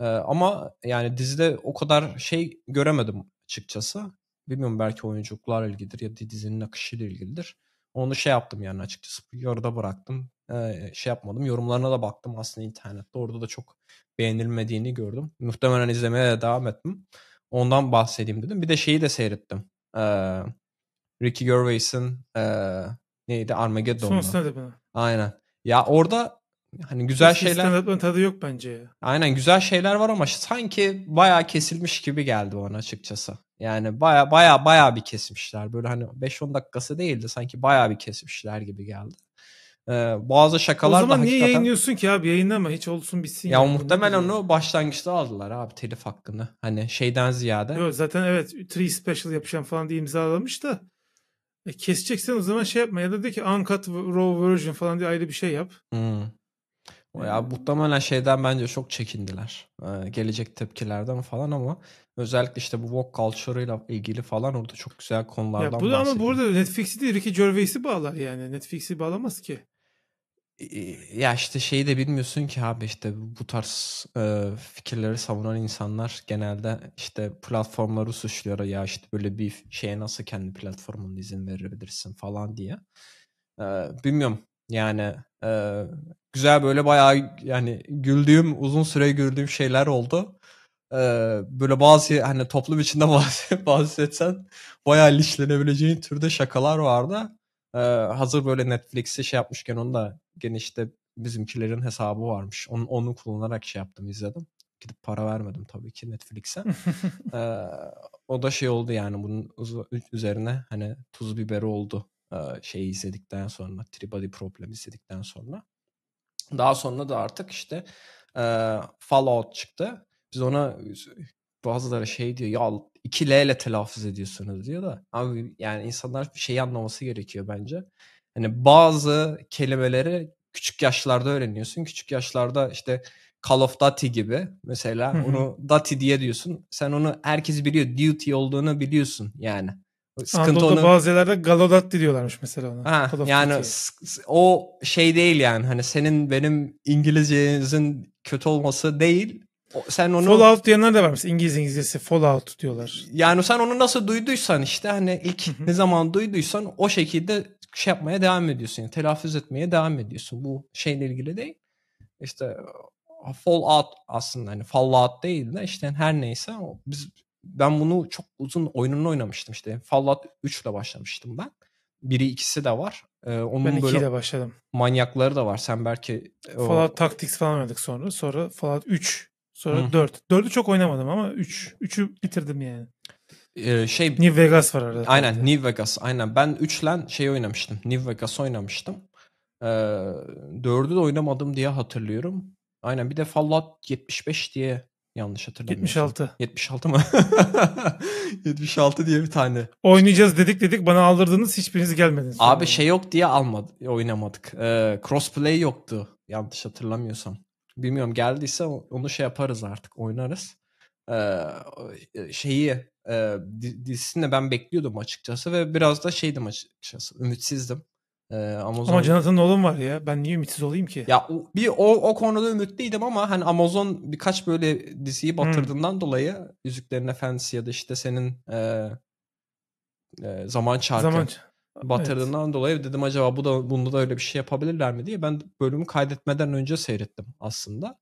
Ee, ama yani dizide o kadar şey göremedim açıkçası. Bilmiyorum belki oyunculuklarla ilgilidir ya da dizinin akışıyla ilgilidir. Onu şey yaptım yani açıkçası yarıda bıraktım. Ee, şey yapmadım. Yorumlarına da baktım aslında internette. Orada da çok beğenilmediğini gördüm. Muhtemelen izlemeye de devam ettim. Ondan bahsedeyim dedim. Bir de şeyi de seyrettim. Ee, Ricky Gervais'in e, neydi Armageddon'da. Son Aynen. Ya orada Hani güzel Hiç şeyler... Sistem tadı yok bence Aynen güzel şeyler var ama sanki baya kesilmiş gibi geldi bana açıkçası. Yani baya baya baya bir kesmişler. Böyle hani 5-10 dakikası değildi. Sanki baya bir kesmişler gibi geldi. Ee, bazı şakalar da O zaman da niye hakikaten... yayınlıyorsun ki abi yayınlama hiç olsun bitsin. Ya yani. muhtemelen onu başlangıçta aldılar abi telif hakkını. Hani şeyden ziyade. Yok zaten evet Three special yapacağım falan diye imzalamış da. E, keseceksen o zaman şey yapma ya da de ki uncut raw version falan diye ayrı bir şey yap. Hmm. Ya muhtemelen şeyden bence çok çekindiler. Ee, gelecek tepkilerden falan ama özellikle işte bu woke ile ilgili falan orada çok güzel konulardan ya bu, da Ama burada Netflix'i değil Ricky Gervais'i bağlar yani. Netflix'i bağlamaz ki. Ya işte şeyi de bilmiyorsun ki abi işte bu tarz e, fikirleri savunan insanlar genelde işte platformları suçluyor ya işte böyle bir şeye nasıl kendi platformunda izin verebilirsin falan diye. E, bilmiyorum yani e, güzel böyle bayağı yani güldüğüm uzun süre güldüğüm şeyler oldu. E, böyle bazı hani toplum içinde bahsetsen bayağı lişlenebileceğin türde şakalar vardı. E, hazır böyle Netflix'i şey yapmışken onu da gene bizimkilerin hesabı varmış. Onu, onu kullanarak şey yaptım izledim. Gidip para vermedim tabii ki Netflix'e. ee, o da şey oldu yani bunun üzerine hani tuz biberi oldu şeyi izledikten sonra, Tribody Problem izledikten sonra. Daha sonra da artık işte Fallout çıktı. Biz ona bazıları şey diyor ya 2L ile telaffuz ediyorsunuz diyor da abi yani insanlar bir şey anlaması gerekiyor bence. Hani bazı kelimeleri küçük yaşlarda öğreniyorsun. Küçük yaşlarda işte Call of Duty gibi mesela onu Duty diye diyorsun. Sen onu herkes biliyor. Duty olduğunu biliyorsun yani. Sıkıntı Anadolu'da onu... bazı yerlerde Galodatti diyorlarmış mesela ona. Ha, yani o şey değil yani hani senin benim İngilizcenizin kötü olması değil. O, sen onu Fallout diyenler de varmış. mesela İngiliz İngilizcesi Fallout diyorlar. Yani sen onu nasıl duyduysan işte hani ilk ne zaman duyduysan o şekilde şey yapmaya devam ediyorsun. Yani telaffuz etmeye devam ediyorsun. Bu şeyle ilgili değil. İşte e, Fallout aslında hani Fallout değil de işte her neyse biz ben bunu çok uzun oyununu oynamıştım işte. Fallout 3 ile başlamıştım ben. Biri ikisi de var. Ee, onun ben böyle de başladım. Manyakları da var. Sen belki... O... Fallout Tactics falan oynadık sonra. Sonra Fallout 3. Sonra Hı. 4. 4'ü çok oynamadım ama 3. 3'ü bitirdim yani. Ee, şey New Vegas var arada. Aynen tabii. New Vegas. Aynen. Ben 3'le şey oynamıştım. New Vegas oynamıştım. Ee, 4'ü de oynamadım diye hatırlıyorum. Aynen bir de Fallout 75 diye Yanlış hatırlamıyorum. 76. 76 mı? 76 diye bir tane. Oynayacağız dedik dedik bana aldırdınız hiçbiriniz gelmediniz. Abi sonra. şey yok diye almadı, oynamadık. Ee, crossplay yoktu yanlış hatırlamıyorsam. Bilmiyorum geldiyse onu şey yaparız artık oynarız. Ee, şeyi e, dizisini ben bekliyordum açıkçası ve biraz da şeydim açıkçası ümitsizdim. Ee, Amazon... Ama Jonathan Nolan var ya. Ben niye ümitsiz olayım ki? Ya bir o, o konuda ümitliydim ama hani Amazon birkaç böyle diziyi hmm. batırdığından hmm. dolayı Yüzüklerin Efendisi ya da işte senin e, e, Zaman Çarkı Zaman... batırdığından evet. dolayı dedim acaba bu da bunda da öyle bir şey yapabilirler mi diye ben bölümü kaydetmeden önce seyrettim aslında.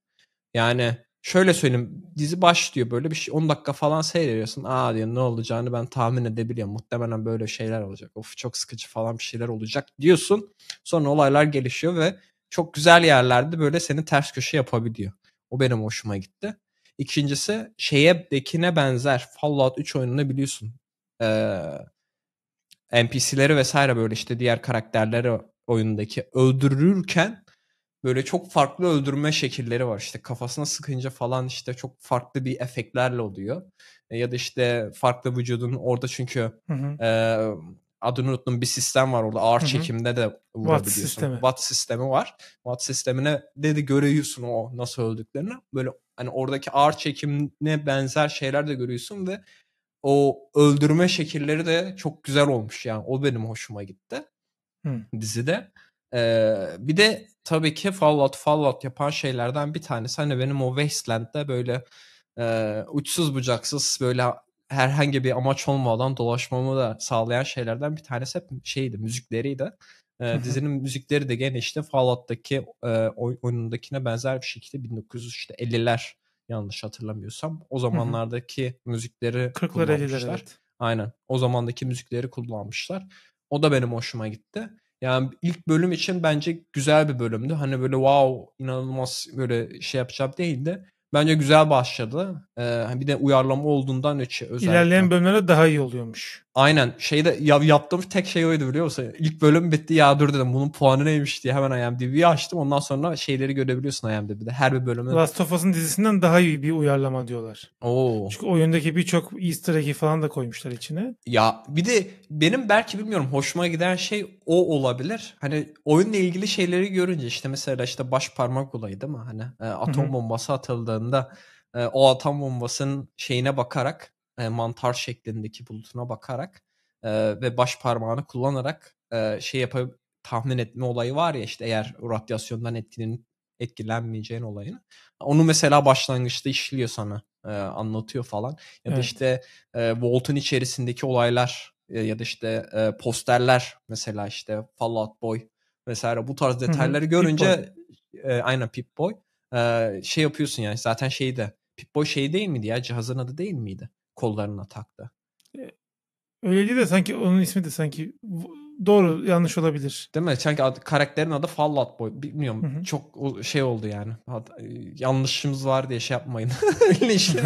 Yani şöyle söyleyeyim dizi başlıyor böyle bir şey 10 dakika falan seyrediyorsun. Aa diyor ne olacağını ben tahmin edebiliyorum. Muhtemelen böyle şeyler olacak. Of çok sıkıcı falan bir şeyler olacak diyorsun. Sonra olaylar gelişiyor ve çok güzel yerlerde böyle seni ters köşe yapabiliyor. O benim hoşuma gitti. İkincisi şeye dekine benzer Fallout 3 oyununu biliyorsun. Ee, NPC'leri vesaire böyle işte diğer karakterleri oyundaki öldürürken böyle çok farklı öldürme şekilleri var. İşte kafasına sıkınca falan işte çok farklı bir efektlerle oluyor. E, ya da işte farklı vücudun orada çünkü hı hı. E, adını unuttum bir sistem var orada ağır Hı-hı. çekimde de vurabiliyorsun. Watt sistemi. Watt sistemi var. Watt sistemine de, de görüyorsun o nasıl öldüklerini. Böyle hani oradaki ağır çekimine benzer şeyler de görüyorsun ve o öldürme şekilleri de çok güzel olmuş yani. O benim hoşuma gitti. Hı. Dizide. Ee, bir de tabii ki Fallout Fallout yapan şeylerden bir tanesi hani benim o Wasteland'de böyle e, uçsuz bucaksız böyle herhangi bir amaç olmadan dolaşmamı da sağlayan şeylerden bir tanesi hep şeydi müzikleriydi. Ee, dizinin müzikleri de gene işte Fallout'taki e, oyunundakine benzer bir şekilde 1950'ler yanlış hatırlamıyorsam o zamanlardaki müzikleri 40 kullanmışlar. 50'ler, evet. Aynen. O zamandaki müzikleri kullanmışlar. O da benim hoşuma gitti. Yani ilk bölüm için bence güzel bir bölümdü. Hani böyle wow inanılmaz böyle şey yapacak değildi. Bence güzel başladı. Ee, hani bir de uyarlama olduğundan öçü özellikle. İlerleyen bölümlere daha iyi oluyormuş. Aynen. Şeyde ya, yaptığım tek şey oydu biliyor musun? İlk bölüm bitti ya dur dedim bunun puanı neymiş diye hemen IMDb'yi açtım. Ondan sonra şeyleri görebiliyorsun IMDb'de. Her bir bölümün. Last of Us'ın dizisinden daha iyi bir uyarlama diyorlar. Oo. Çünkü oyundaki birçok easter egg'i falan da koymuşlar içine. Ya bir de benim belki bilmiyorum hoşuma giden şey o olabilir. Hani oyunla ilgili şeyleri görünce işte mesela işte baş parmak olayı değil mi? Hani e, atom bombası atıldı aralığında e, o atom bombasının şeyine bakarak e, mantar şeklindeki bulutuna bakarak e, ve baş parmağını kullanarak e, şey yapıp tahmin etme olayı var ya işte eğer radyasyondan etkinin etkilenmeyeceğin olayını. Onu mesela başlangıçta işliyor sana e, anlatıyor falan. Ya da işte e, Vault'un içerisindeki olaylar e, ya da işte e, posterler mesela işte Fallout Boy mesela bu tarz detayları Hı-hı. görünce pip e, aynen Pip-Boy şey yapıyorsun yani zaten şeyde de boy şey değil miydi ya cihazın adı değil miydi? Kollarına taktı. E, Öyleydi de sanki onun ismi de sanki doğru yanlış olabilir. Değil mi? Sanki ad, karakterin adı Fallout Boy. Bilmiyorum. Hı hı. Çok şey oldu yani. E, yanlışımız var diye şey yapmayın. Öyle şey.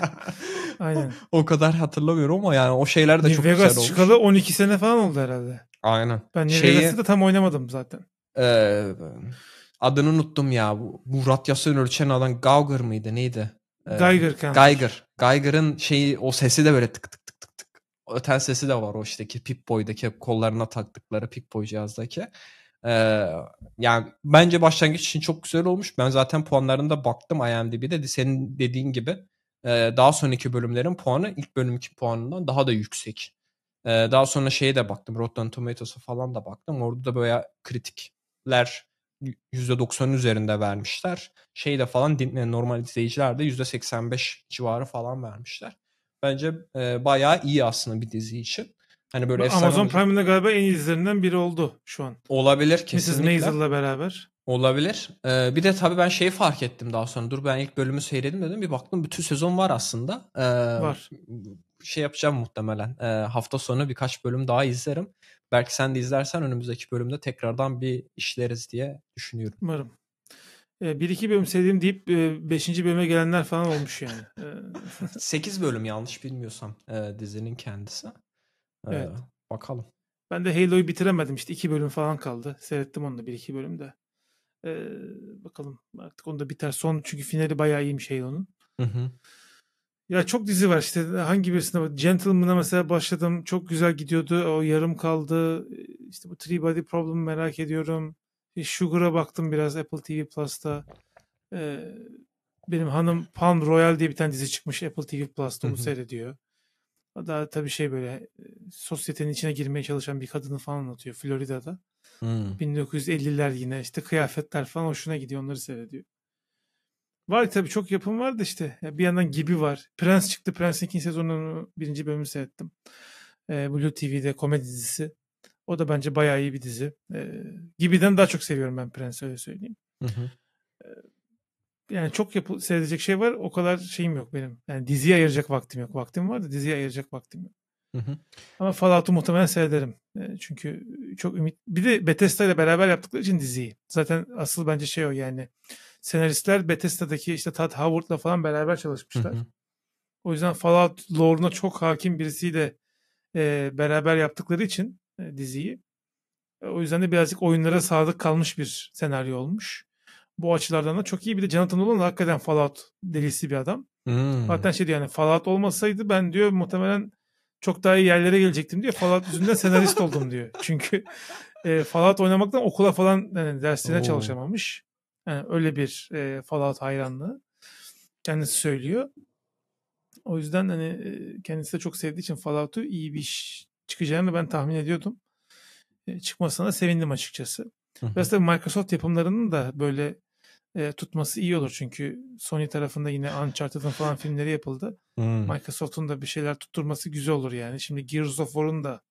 o kadar hatırlamıyorum ama yani o şeyler de New çok Vegas güzel olmuş. çıkalı 12 sene falan oldu herhalde. Aynen. Ben New Şeyi... Vegas'ı da tam oynamadım zaten. Ee, adını unuttum ya. Bu, bu radyasyonu ölçen adam Gauger mıydı neydi? Ee, Geiger. Kanka. Geiger. Geiger'ın şeyi o sesi de böyle tık tık tık tık tık. Öten sesi de var o işte ki Pip Boy'daki kollarına taktıkları Pip Boy cihazdaki. Ee, yani bence başlangıç için çok güzel olmuş. Ben zaten puanlarında baktım IMDb'de. Senin dediğin gibi e, daha sonraki bölümlerin puanı ilk bölümki puanından daha da yüksek. Ee, daha sonra şeye de baktım. Rotten Tomatoes'a falan da baktım. Orada da böyle kritikler %90'ın üzerinde vermişler. Şeyde falan normal izleyiciler de %85 civarı falan vermişler. Bence e, bayağı iyi aslında bir dizi için. Hani böyle Amazon Prime'de galiba en iyilerinden biri oldu şu an. Olabilir kesinlikle. Mrs. Maisel'la beraber. Olabilir. Ee, bir de tabii ben şeyi fark ettim daha sonra. Dur ben ilk bölümü seyredim dedim. Bir baktım bütün sezon var aslında. Ee, var. Şey yapacağım muhtemelen. Ee, hafta sonu birkaç bölüm daha izlerim. Belki sen de izlersen önümüzdeki bölümde tekrardan bir işleriz diye düşünüyorum. Umarım. Ee, bir iki bölüm sevdim deyip e, beşinci bölüme gelenler falan olmuş yani. Ee, Sekiz bölüm yanlış bilmiyorsam e, dizinin kendisi. Ee, evet. Bakalım. Ben de Halo'yu bitiremedim işte iki bölüm falan kaldı. Seyrettim onu da bir iki bölüm de. Ee, bakalım artık onu da biter son çünkü finali bayağı iyiymiş Halo'nun. Hı hı. Ya çok dizi var işte hangi birisine bak. Gentleman'a mesela başladım. Çok güzel gidiyordu. O yarım kaldı. işte bu Three Body Problem merak ediyorum. Sugar'a baktım biraz Apple TV Plus'ta. Ee, benim hanım Palm Royal diye bir tane dizi çıkmış Apple TV Plus'ta onu Hı-hı. seyrediyor. Daha tabii şey böyle e, sosyetenin içine girmeye çalışan bir kadını falan anlatıyor Florida'da. 1950'ler yine işte kıyafetler falan hoşuna gidiyor onları seyrediyor. Var tabii çok yapım var da işte. Ya bir yandan gibi var. Prens çıktı. Prens'in ikinci sezonunu birinci bölümünü seyrettim. E, Blue TV'de komedi dizisi. O da bence bayağı iyi bir dizi. E, gibiden daha çok seviyorum ben Prens'i öyle söyleyeyim. Hı hı. E, yani çok yapı seyredecek şey var. O kadar şeyim yok benim. Yani diziye ayıracak vaktim yok. Vaktim var da diziye ayıracak vaktim yok. Hı hı. Ama Fallout'u muhtemelen seyrederim. Çünkü çok ümit. Bir de Bethesda ile beraber yaptıkları için diziyi. Zaten asıl bence şey o yani senaristler Bethesda'daki işte Todd Howard'la falan beraber çalışmışlar. Hı hı. O yüzden Fallout lore'una çok hakim birisiyle e, beraber yaptıkları için e, diziyi. E, o yüzden de birazcık oyunlara sadık kalmış bir senaryo olmuş. Bu açılardan da çok iyi. Bir de Jonathan Nolan hakikaten Fallout delisi bir adam. Hmm. Zaten şey diyor yani Fallout olmasaydı ben diyor muhtemelen çok daha iyi yerlere gelecektim diyor. Fallout yüzünden senarist oldum diyor. Çünkü e, Fallout oynamaktan okula falan yani dersine Oo. çalışamamış. Yani öyle bir e, Fallout hayranlığı kendisi söylüyor. O yüzden hani e, kendisi de çok sevdiği için Fallout'u iyi bir iş çıkacağını ben tahmin ediyordum. E, çıkmasına sevindim açıkçası. Biraz da Microsoft yapımlarının da böyle e, tutması iyi olur çünkü Sony tarafında yine Uncharted'ın falan filmleri yapıldı. Microsoft'un da bir şeyler tutturması güzel olur yani. Şimdi Gears of War'un da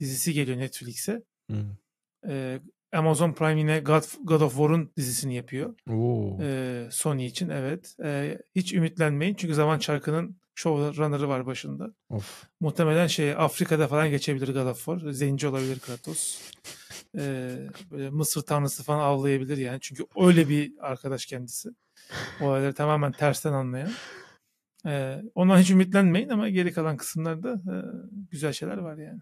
dizisi geliyor Netflix'e. Hmm. Amazon Prime yine God, God of War'un dizisini yapıyor. Oo. Ee, Sony için evet. Ee, hiç ümitlenmeyin çünkü Zaman Çarkı'nın showrunner'ı var başında. Of. Muhtemelen şey Afrika'da falan geçebilir God of War. Zenci olabilir Kratos. Ee, böyle Mısır tanrısı falan avlayabilir yani. Çünkü öyle bir arkadaş kendisi. Olayları tamamen tersten anlayan. Ee, ondan hiç ümitlenmeyin ama geri kalan kısımlarda e, güzel şeyler var yani.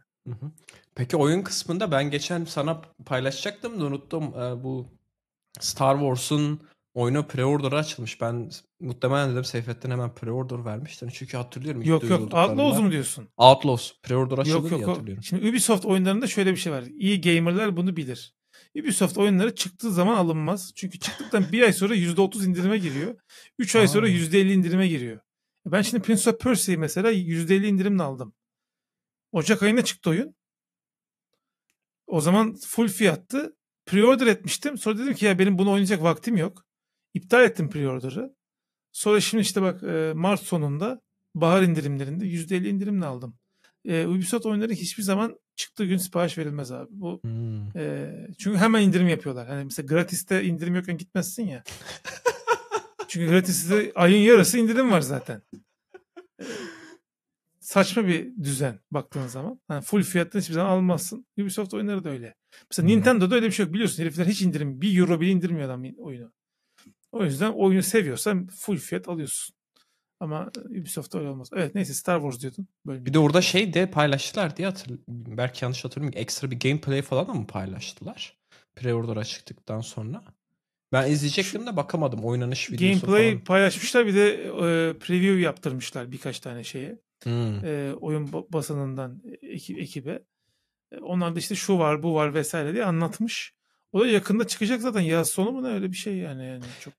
Peki oyun kısmında ben geçen sana paylaşacaktım da unuttum. Ee, bu Star Wars'un oyunu pre-order açılmış. Ben muhtemelen dedim Seyfettin hemen pre-order vermiştir. Çünkü hatırlıyorum. Yok yok Outlaws mu diyorsun? Outlaws. Pre-order açıldı yok, yok, diye hatırlıyorum. şimdi Ubisoft oyunlarında şöyle bir şey var. İyi gamerler bunu bilir. Ubisoft oyunları çıktığı zaman alınmaz. Çünkü çıktıktan bir ay sonra %30 indirime giriyor. 3 ay Aa. sonra %50 indirime giriyor. Ben şimdi Prince of Persia'yı mesela %50 indirimle aldım. Ocak ayında çıktı oyun. O zaman full fiyattı. Pre-order etmiştim. Sonra dedim ki ya benim bunu oynayacak vaktim yok. İptal ettim pre-order'ı. Sonra şimdi işte bak e, Mart sonunda bahar indirimlerinde %50 indirimle aldım. E, Ubisoft oyunları hiçbir zaman çıktığı gün sipariş verilmez abi. Bu hmm. e, çünkü hemen indirim yapıyorlar. Hani mesela gratiste indirim yokken gitmezsin ya. çünkü gratiste ayın yarısı indirim var zaten. saçma bir düzen baktığın zaman. Yani full fiyattan hiçbir zaman almazsın. Ubisoft oyunları da öyle. Mesela hmm. Nintendo'da öyle bir şey yok biliyorsun. Herifler hiç indirim. Bir euro bile indirmiyor adam oyunu. O yüzden oyunu seviyorsan full fiyat alıyorsun. Ama e, Ubisoft'ta öyle olmaz. Evet neyse Star Wars diyordun. Böyle bir de orada şey de paylaştılar diye hatırlıyorum. Belki yanlış hatırlıyorum. Ekstra bir gameplay falan da mı paylaştılar? Pre-order açıktıktan sonra. Ben izleyecektim de bakamadım oynanış videosu Gameplay falan. paylaşmışlar bir de e, preview yaptırmışlar birkaç tane şeye. Hmm. E, oyun basınından ekip, ekibe. E, onlar da işte şu var bu var vesaire diye anlatmış. O da yakında çıkacak zaten yaz sonu mu ne öyle bir şey yani. yani çok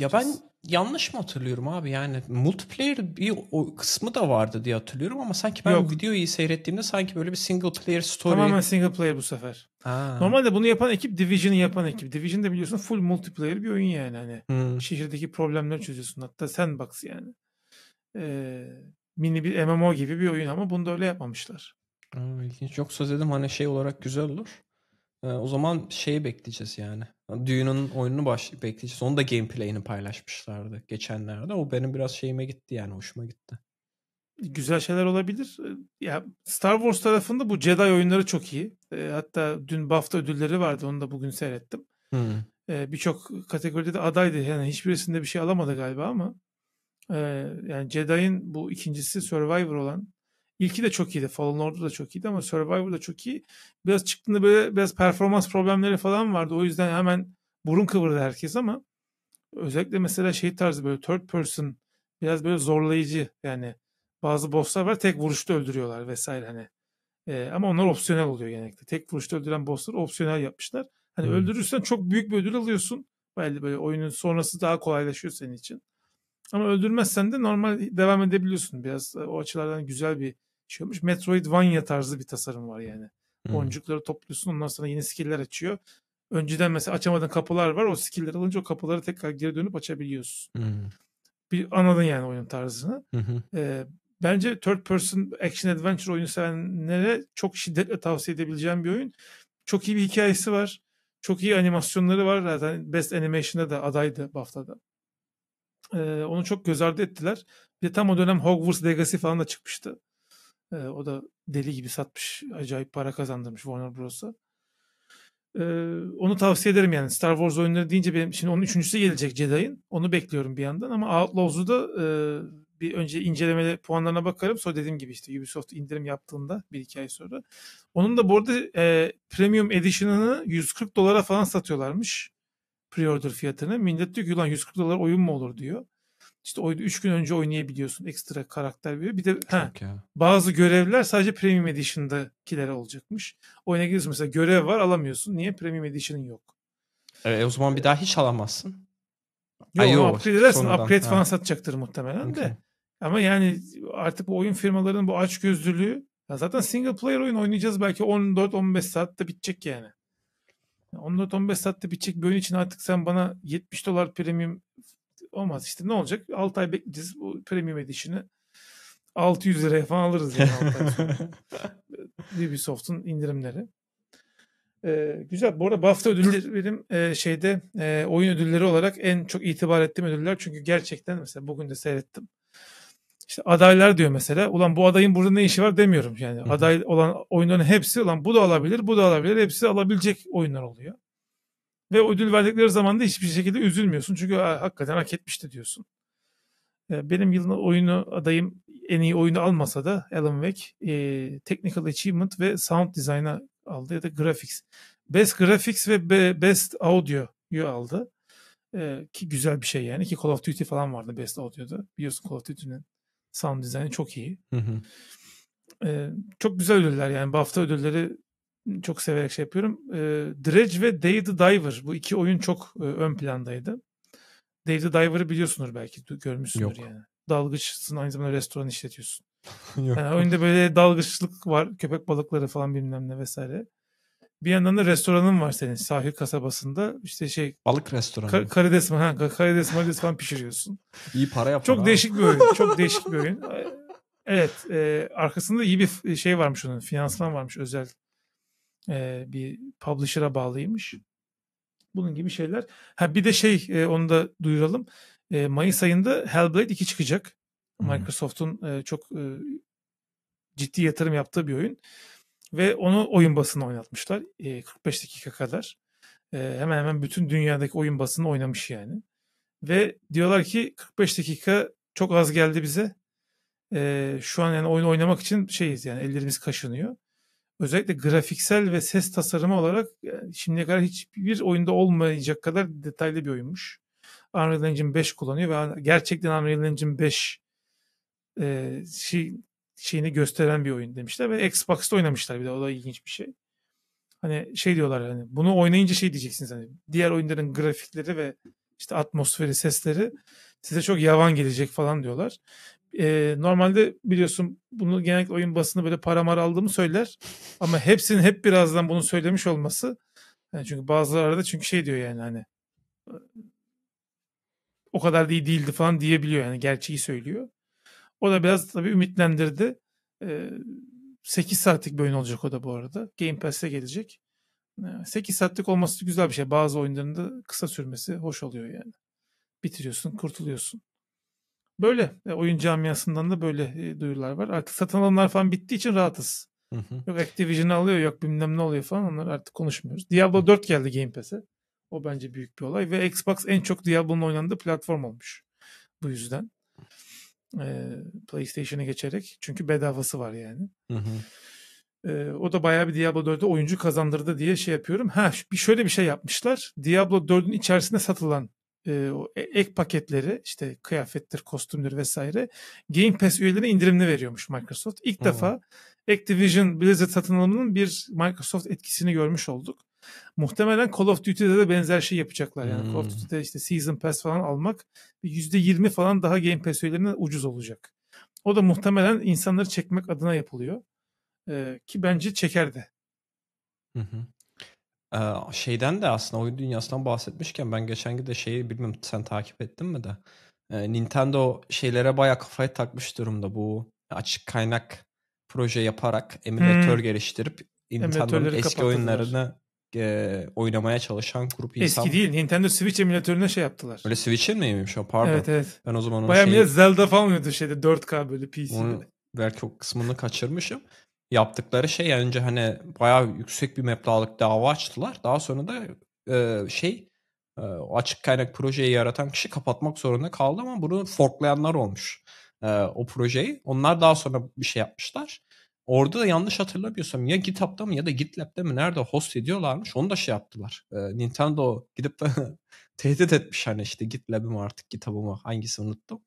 Ya e, ben yanlış mı hatırlıyorum abi yani multiplayer bir o kısmı da vardı diye hatırlıyorum ama sanki ben Yok. videoyu seyrettiğimde sanki böyle bir single player story. Tamamen single player bu sefer. Ha. Normalde bunu yapan ekip Division'ı yapan ekip. Division de biliyorsun full multiplayer bir oyun yani hani. Hmm. Şehirdeki problemleri çözüyorsun hatta sandbox yani. Ee, mini bir MMO gibi bir oyun ama bunu da öyle yapmamışlar. İlginç. Çok söz edim hani şey olarak güzel olur. Ee, o zaman şeyi bekleyeceğiz yani. Düğünün oyununu baş bekleyeceğiz. Onu da gameplay'ini paylaşmışlardı geçenlerde. O benim biraz şeyime gitti yani hoşuma gitti. Güzel şeyler olabilir. Ee, ya Star Wars tarafında bu Jedi oyunları çok iyi. E, hatta dün BAFTA ödülleri vardı. Onu da bugün seyrettim. Hmm. E, Birçok kategoride de adaydı. Yani hiçbirisinde bir şey alamadı galiba ama ee, yani Jedi'in bu ikincisi Survivor olan ilki de çok iyiydi. Fallen Order da çok iyiydi ama Survivor da çok iyi. Biraz çıktığında böyle biraz performans problemleri falan vardı. O yüzden hemen burun kıvırdı herkes ama özellikle mesela şey tarzı böyle third person biraz böyle zorlayıcı yani bazı bosslar var tek vuruşta öldürüyorlar vesaire hani. Ee, ama onlar opsiyonel oluyor genellikle. Tek vuruşta öldüren bossları opsiyonel yapmışlar. Hani hmm. öldürürsen çok büyük bir ödül alıyorsun. Belli böyle oyunun sonrası daha kolaylaşıyor senin için. Ama öldürmezsen de normal devam edebiliyorsun. Biraz e, o açılardan güzel bir şey olmuş. Metroidvania tarzı bir tasarım var yani. Hmm. Boncukları topluyorsun ondan sonra yeni skill'ler açıyor. Önceden mesela açamadığın kapılar var. O skill'ler alınca o kapıları tekrar geri dönüp açabiliyorsun. Hmm. Bir anladın yani oyun tarzını. Hmm. Ee, bence third person action adventure oyunu sevenlere çok şiddetle tavsiye edebileceğim bir oyun. Çok iyi bir hikayesi var. Çok iyi animasyonları var. Zaten Best Animation'da da adaydı BAFTA'da. E, onu çok göz ardı ettiler. Bir de tam o dönem Hogwarts Legacy falan da çıkmıştı. E, o da deli gibi satmış. Acayip para kazandırmış Warner Bros'a. E, onu tavsiye ederim yani. Star Wars oyunları deyince benim şimdi onun üçüncüsü gelecek Jedi'in. Onu bekliyorum bir yandan ama Outlaws'u da e, bir önce incelemeli puanlarına bakarım. Sonra dediğim gibi işte Ubisoft indirim yaptığında bir iki ay sonra. Onun da bu arada e, Premium Edition'ını 140 dolara falan satıyorlarmış pre-order fiyatını. Millet diyor ki ulan 140 dolar oyun mu olur diyor. İşte 3 gün önce oynayabiliyorsun ekstra karakter veriyor. Bir de he, bazı görevler sadece Premium Edition'dakiler olacakmış. Oyuna giriyorsun mesela görev var alamıyorsun. Niye? Premium Edition'ın yok. Evet, o zaman bir daha hiç alamazsın. Yok, Ay, yok upgrade edersin. Upgrade ha. falan satacaktır muhtemelen okay. de. Ama yani artık bu oyun firmalarının bu açgözlülüğü ya zaten single player oyun oynayacağız belki 14-15 saatte bitecek yani. 14-15 saatte bitecek bir oyun için artık sen bana 70 dolar premium olmaz işte ne olacak? 6 ay bekleyeceğiz bu premium edişini. 600 liraya falan alırız yani Ubisoft'un indirimleri. Ee, güzel. Bu arada BAFTA ödülleri benim e, şeyde e, oyun ödülleri olarak en çok itibar ettiğim ödüller. Çünkü gerçekten mesela bugün de seyrettim. İşte adaylar diyor mesela. Ulan bu adayın burada ne işi var demiyorum yani. Hı-hı. Aday olan oyunların hepsi ulan bu da alabilir, bu da alabilir. Hepsi alabilecek oyunlar oluyor. Ve ödül verdikleri zaman da hiçbir şekilde üzülmüyorsun. Çünkü hakikaten hak etmişti diyorsun. Ee, benim yılın oyunu adayım en iyi oyunu almasa da Alan Wake e, Technical Achievement ve Sound Design'a aldı ya da Graphics. Best Graphics ve Best Audio'yu aldı. E, ki güzel bir şey yani ki Call of Duty falan vardı Best Audio'da. Biliyorsun Call of Duty'nin Sound dizaynı çok iyi. Hı hı. Ee, çok güzel ödüller yani bu hafta ödülleri çok severek şey yapıyorum. Ee, Dredge ve Day the Diver bu iki oyun çok e, ön plandaydı. Day the Diver'ı biliyorsundur belki görmüşsünüz Yok. yani. Dalgıçsın aynı zamanda restoran işletiyorsun. yani oyunda böyle dalgıçlık var köpek balıkları falan bilmem ne vesaire. Bir yandan da restoranın var senin sahil kasabasında. İşte şey balık restoranı. Ka- karides, ha, karides, marides falan pişiriyorsun. iyi para yapar. Çok abi. değişik bir oyun. Çok değişik bir oyun. Evet. E, arkasında iyi bir şey varmış onun. Finansman varmış özel. E, bir publisher'a bağlıymış. Bunun gibi şeyler. Ha bir de şey e, onu da duyuralım. E, Mayıs ayında Hellblade 2 çıkacak. Microsoft'un e, çok e, ciddi yatırım yaptığı bir oyun. Ve onu oyun basını oynatmışlar. E, 45 dakika kadar. E, hemen hemen bütün dünyadaki oyun basını oynamış yani. Ve diyorlar ki 45 dakika çok az geldi bize. E, şu an yani oyun oynamak için şeyiz yani ellerimiz kaşınıyor. Özellikle grafiksel ve ses tasarımı olarak yani e, şimdiye kadar hiçbir oyunda olmayacak kadar detaylı bir oyunmuş. Unreal Engine 5 kullanıyor ve gerçekten Unreal Engine 5 e, şey şeyini gösteren bir oyun demişler ve Xbox'ta oynamışlar bir de o da ilginç bir şey. Hani şey diyorlar hani bunu oynayınca şey diyeceksiniz hani diğer oyunların grafikleri ve işte atmosferi, sesleri size çok yavan gelecek falan diyorlar. Ee, normalde biliyorsun bunu genellikle oyun basını böyle paramar mar aldığımı söyler ama hepsinin hep birazdan bunu söylemiş olması yani çünkü bazıları arada çünkü şey diyor yani hani o kadar da iyi değildi falan diyebiliyor yani gerçeği söylüyor. O da biraz tabii ümitlendirdi. E, ee, 8 saatlik bir oyun olacak o da bu arada. Game Pass'e gelecek. 8 ee, saatlik olması güzel bir şey. Bazı oyunların da kısa sürmesi hoş oluyor yani. Bitiriyorsun, kurtuluyorsun. Böyle oyun camiasından da böyle e, duyurular var. Artık satın alımlar falan bittiği için rahatız. Hı hı. Yok Activision alıyor yok bilmem ne oluyor falan onları artık konuşmuyoruz. Diablo hı. 4 geldi Game Pass'e. O bence büyük bir olay ve Xbox en çok Diablo'nun oynandığı platform olmuş. Bu yüzden. E, PlayStation'a geçerek. Çünkü bedavası var yani. Hı hı. E, o da bayağı bir Diablo 4'e oyuncu kazandırdı diye şey yapıyorum. Ha bir şöyle bir şey yapmışlar. Diablo 4'ün içerisinde satılan e, o e, ek paketleri işte kıyafettir, kostümdür vesaire Game Pass üyelerine indirimli veriyormuş Microsoft. İlk hmm. defa Activision Blizzard satın alımının bir Microsoft etkisini görmüş olduk. Muhtemelen Call of Duty'de de benzer şey yapacaklar. Yani hmm. Call of hmm. Duty'de işte Season Pass falan almak %20 falan daha Game Pass üyelerine ucuz olacak. O da muhtemelen insanları çekmek adına yapılıyor. Ee, ki bence çeker de. Hı hı. Ee, şeyden de aslında oyun dünyasından bahsetmişken ben geçen gün de şeyi bilmiyorum sen takip ettin mi de. Ee, Nintendo şeylere baya kafayı takmış durumda bu açık kaynak proje yaparak emülatör hmm. geliştirip Nintendo'nun eski kapattılar. oyunlarını e, oynamaya çalışan grup insan. Eski değil. Nintendo Switch emülatörüne şey yaptılar. Öyle Switch'in miymiş o? Pardon. Evet evet. Ben o zaman onu Bayağı şeyi... Zelda falan oynuyordu şeyde 4K böyle PC'de. Onu, belki o kısmını kaçırmışım. Yaptıkları şey önce hani bayağı yüksek bir meblağlık dava açtılar. Daha sonra da e, şey e, açık kaynak projeyi yaratan kişi kapatmak zorunda kaldı ama bunu forklayanlar olmuş e, o projeyi. Onlar daha sonra bir şey yapmışlar. Orada da yanlış hatırlamıyorsam ya GitHub'da mı ya da GitLab'de mi nerede host ediyorlarmış onu da şey yaptılar. Ee, Nintendo gidip tehdit etmiş hani işte GitLab'ı mı artık GitHub'ı mı hangisi unuttum.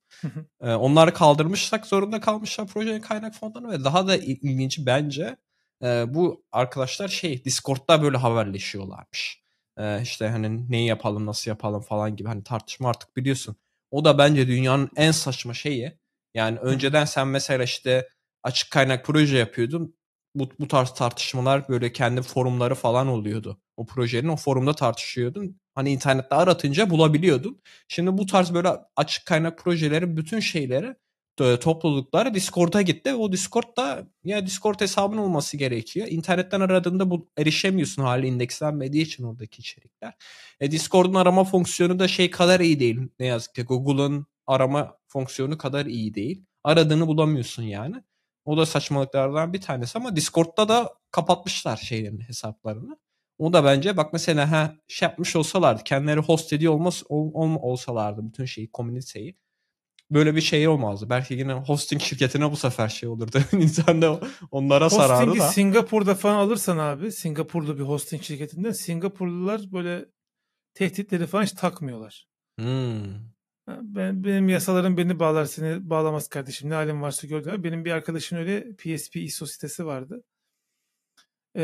ee, onları kaldırmışsak zorunda kalmışlar projenin kaynak fondanı ve daha da ilginci bence e, bu arkadaşlar şey Discord'da böyle haberleşiyorlarmış. Ee, işte hani neyi yapalım nasıl yapalım falan gibi hani tartışma artık biliyorsun. O da bence dünyanın en saçma şeyi. Yani önceden sen mesela işte açık kaynak proje yapıyordum. Bu, bu tarz tartışmalar böyle kendi forumları falan oluyordu. O projenin o forumda tartışıyordum. Hani internette aratınca bulabiliyordun. Şimdi bu tarz böyle açık kaynak projeleri bütün şeyleri e, topladıkları Discord'a gitti. O Discord'da ya Discord hesabın olması gerekiyor. İnternetten aradığında bu erişemiyorsun hali indekslenmediği için oradaki içerikler. E, Discord'un arama fonksiyonu da şey kadar iyi değil. Ne yazık ki Google'ın arama fonksiyonu kadar iyi değil. Aradığını bulamıyorsun yani. O da saçmalıklardan bir tanesi ama Discord'da da kapatmışlar şeylerin hesaplarını. O da bence bak mesela ha şey yapmış olsalardı kendileri host ediyor olmaz ol, ol, olsalardı bütün şeyi komüniteyi böyle bir şey olmazdı. Belki yine hosting şirketine bu sefer şey olurdu. İnsan da onlara Hostingi sarardı da. Singapur'da falan alırsan abi Singapur'da bir hosting şirketinden Singapurlular böyle tehditleri falan hiç takmıyorlar. Hmm. Ben, benim yasalarım beni bağlar seni bağlamaz kardeşim. Ne halim varsa gördüm Benim bir arkadaşın öyle PSP ISO sitesi vardı. Ee,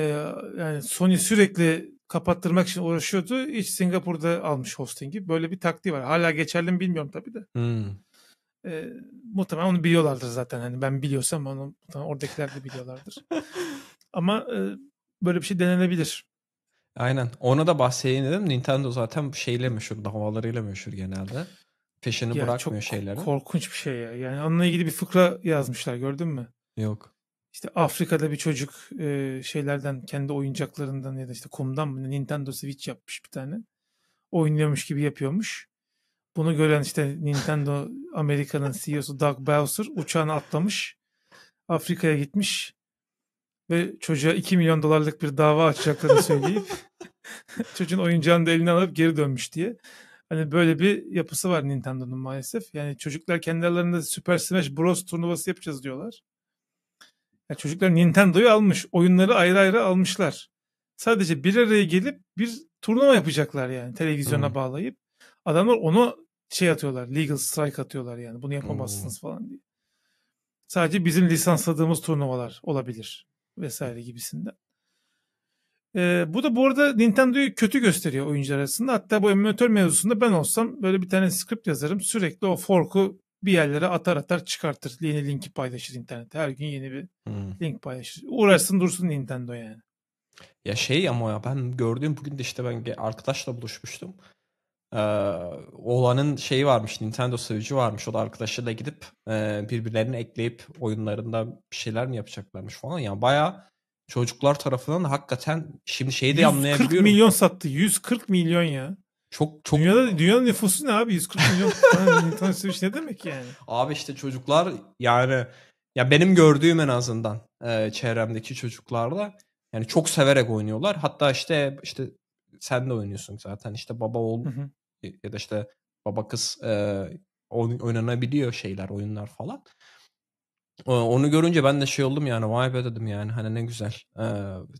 yani Sony sürekli kapattırmak için uğraşıyordu. İç Singapur'da almış hostingi. Böyle bir taktiği var. Hala geçerli mi bilmiyorum tabii de. Hmm. Ee, muhtemelen onu biliyorlardır zaten. Hani ben biliyorsam onu oradakiler de biliyorlardır. Ama e, böyle bir şey denenebilir. Aynen. Ona da bahsedeyim dedim. Nintendo zaten şeyle meşhur, davalarıyla meşhur genelde peşini ya bırakmıyor çok şeylere. Korkunç bir şey ya. Yani onunla ilgili bir fıkra yazmışlar gördün mü? Yok. İşte Afrika'da bir çocuk e, şeylerden kendi oyuncaklarından ya da işte kumdan mı Nintendo Switch yapmış bir tane. Oynuyormuş gibi yapıyormuş. Bunu gören işte Nintendo Amerika'nın CEO'su Doug Bowser uçağına atlamış. Afrika'ya gitmiş ve çocuğa 2 milyon dolarlık bir dava açacaklarını söyleyip çocuğun oyuncağını da eline alıp geri dönmüş diye. Hani böyle bir yapısı var Nintendo'nun maalesef. Yani çocuklar kendi aralarında Super Smash Bros turnuvası yapacağız diyorlar. Yani çocuklar Nintendo'yu almış. Oyunları ayrı ayrı almışlar. Sadece bir araya gelip bir turnuva yapacaklar yani televizyona hmm. bağlayıp. Adamlar onu şey atıyorlar. Legal strike atıyorlar yani. Bunu yapamazsınız hmm. falan diye. Sadece bizim lisansladığımız turnuvalar olabilir vesaire gibisinden. Ee, bu da bu arada Nintendo'yu kötü gösteriyor oyuncular arasında. Hatta bu emülatör mevzusunda ben olsam böyle bir tane script yazarım. Sürekli o fork'u bir yerlere atar atar çıkartır. Yeni linki paylaşır internette. Her gün yeni bir hmm. link paylaşır. Uğraşsın dursun Nintendo yani. Ya şey ama ya ben gördüğüm bugün de işte ben arkadaşla buluşmuştum. Ee, oğlanın şeyi varmış Nintendo Switch'i varmış. O da arkadaşıyla gidip e, birbirlerini ekleyip oyunlarında bir şeyler mi yapacaklarmış falan. Yani bayağı çocuklar tarafından da hakikaten şimdi şeyi de anlayabiliyorum. 140 milyon sattı. 140 milyon ya. Çok çok Dünyada dünyanın nüfusu ne abi? 140 milyon insan sürüş şey ne demek yani? Abi işte çocuklar yani ya benim gördüğüm en azından e, çevremdeki çocuklarda yani çok severek oynuyorlar. Hatta işte işte sen de oynuyorsun zaten işte baba oğul ya da işte baba kız e, oynanabiliyor şeyler oyunlar falan. Onu görünce ben de şey oldum yani vay be dedim yani hani ne güzel ee,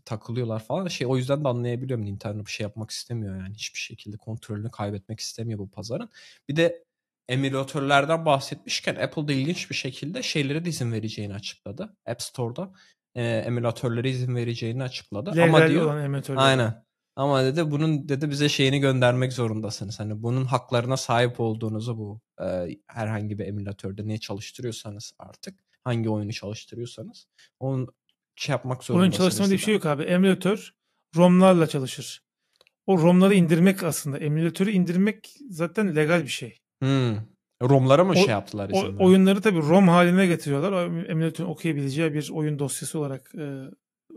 takılıyorlar falan şey o yüzden de anlayabiliyorum Nintendo bir şey yapmak istemiyor yani hiçbir şekilde kontrolünü kaybetmek istemiyor bu pazarın. Bir de emülatörlerden bahsetmişken Apple de ilginç bir şekilde şeylere de izin vereceğini açıkladı. App Store'da e, emülatörlere izin vereceğini açıkladı. Legal Ama diyor olan emülatörler. Aynen. Ama dedi bunun dedi bize şeyini göndermek zorundasınız. Hani bunun haklarına sahip olduğunuzu bu e, herhangi bir emülatörde ne çalıştırıyorsanız artık hangi oyunu çalıştırıyorsanız. onun şey yapmak zorundasınız. Oyun çalıştırma diye bir şey yok abi. Emülatör ROM'larla çalışır. O ROM'ları indirmek aslında. Emülatörü indirmek zaten legal bir şey. Hmm. ROM'lara mı o, şey yaptılar isimleri? O, oyunları tabii ROM haline getiriyorlar. O, emülatörün okuyabileceği bir oyun dosyası olarak e,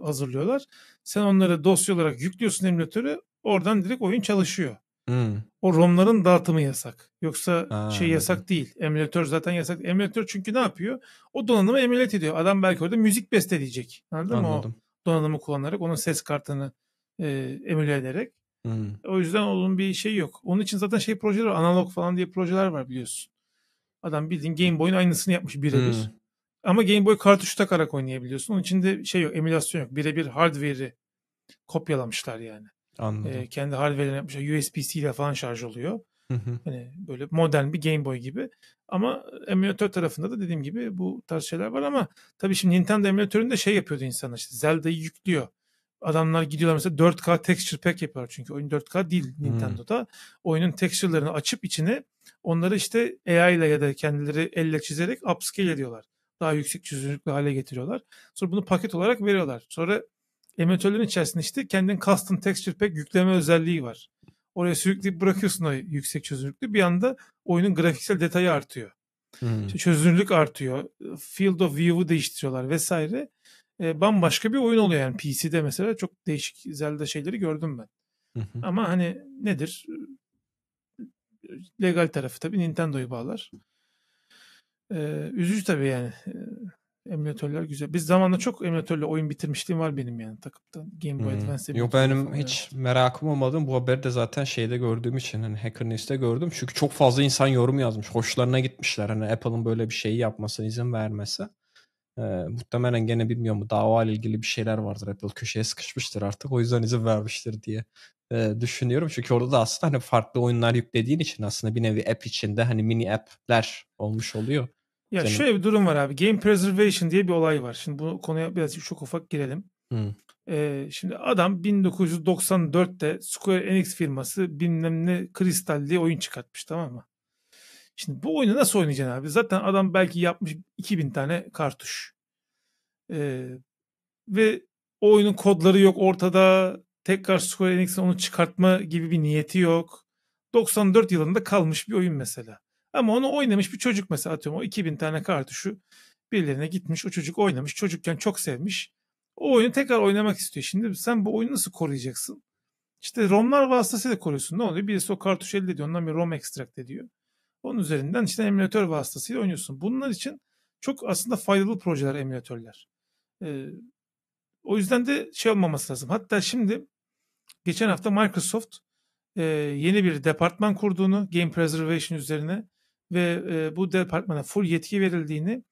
hazırlıyorlar. Sen onları dosya olarak yüklüyorsun emülatörü. Oradan direkt oyun çalışıyor. Hmm. O ROM'ların dağıtımı yasak. Yoksa ha, şey yasak evet. değil. Emülatör zaten yasak. Emülatör çünkü ne yapıyor? O donanımı emülat ediyor. Adam belki orada müzik besteleyecek. Anladın mı? O donanımı kullanarak onun ses kartını e, emüle ederek. Hmm. O yüzden onun bir şey yok. Onun için zaten şey projeler Analog falan diye projeler var biliyorsun. Adam bildiğin Game Boy'un aynısını yapmış birebir. Hmm. Ama Game Boy kartuş takarak oynayabiliyorsun. Onun içinde şey yok, emülasyon yok. Birebir hardware'i kopyalamışlar yani. Anladım. E, kendi hardware'den yapmışlar. USB-C ile falan şarj oluyor. Hani böyle modern bir Game Boy gibi. Ama emülatör tarafında da dediğim gibi bu tarz şeyler var ama tabii şimdi Nintendo emülatöründe şey yapıyordu insanlar işte Zelda'yı yüklüyor. Adamlar gidiyorlar mesela 4K texture pack yapar çünkü oyun 4K değil Nintendo'da. Oyunun texture'larını açıp içine onları işte AI ile ya da kendileri elle çizerek upscale ediyorlar. Daha yüksek çözünürlüklü hale getiriyorlar. Sonra bunu paket olarak veriyorlar. Sonra emülatörlerin içerisinde işte kendin custom texture pack yükleme özelliği var. Oraya sürükleyip bırakıyorsun o yüksek çözünürlüklü. Bir anda oyunun grafiksel detayı artıyor. Hmm. çözünürlük artıyor. Field of view'u değiştiriyorlar vesaire. E, bambaşka bir oyun oluyor yani. PC'de mesela çok değişik Zelda şeyleri gördüm ben. Hı Ama hani nedir? Legal tarafı tabii Nintendo'yu bağlar. E, üzücü tabii yani. E, emülatörler güzel. Biz zamanla çok emülatörle oyun bitirmiştim var benim yani takımda. Game Boy Advance'de. Yok benim hiç merakım olmadığım bu haberi de zaten şeyde gördüğüm için hani Hacker News'te gördüm. Çünkü çok fazla insan yorum yazmış. Hoşlarına gitmişler. Hani Apple'ın böyle bir şeyi yapmasına izin vermesi. Ee, muhtemelen gene bilmiyorum dava ile ilgili bir şeyler vardır. Apple köşeye sıkışmıştır artık. O yüzden izin vermiştir diye e, düşünüyorum. Çünkü orada da aslında hani farklı oyunlar yüklediğin için aslında bir nevi app içinde hani mini app'ler olmuş oluyor. Ya Senin... şöyle bir durum var abi. Game preservation diye bir olay var. Şimdi bu konuya birazcık çok ufak girelim. Hmm. Ee, şimdi adam 1994'te Square Enix firması bilmem ne Crystal diye oyun çıkartmış tamam mı? Şimdi bu oyunu nasıl oynayacaksın abi? Zaten adam belki yapmış 2000 tane kartuş. Ee, ve o oyunun kodları yok ortada. Tekrar Square Enix'in onu çıkartma gibi bir niyeti yok. 94 yılında kalmış bir oyun mesela. Ama onu oynamış bir çocuk mesela atıyorum o 2000 tane kartuşu birilerine gitmiş o çocuk oynamış çocukken çok sevmiş. O oyunu tekrar oynamak istiyor. Şimdi sen bu oyunu nasıl koruyacaksın? İşte ROM'lar vasıtasıyla koruyorsun. Ne oluyor? Birisi o kartuş elde ediyor. Ondan bir ROM extract ediyor. Onun üzerinden işte emülatör vasıtasıyla oynuyorsun. Bunlar için çok aslında faydalı projeler emülatörler. Ee, o yüzden de şey olmaması lazım. Hatta şimdi geçen hafta Microsoft e, yeni bir departman kurduğunu Game Preservation üzerine ve e, bu departmana full yetki verildiğini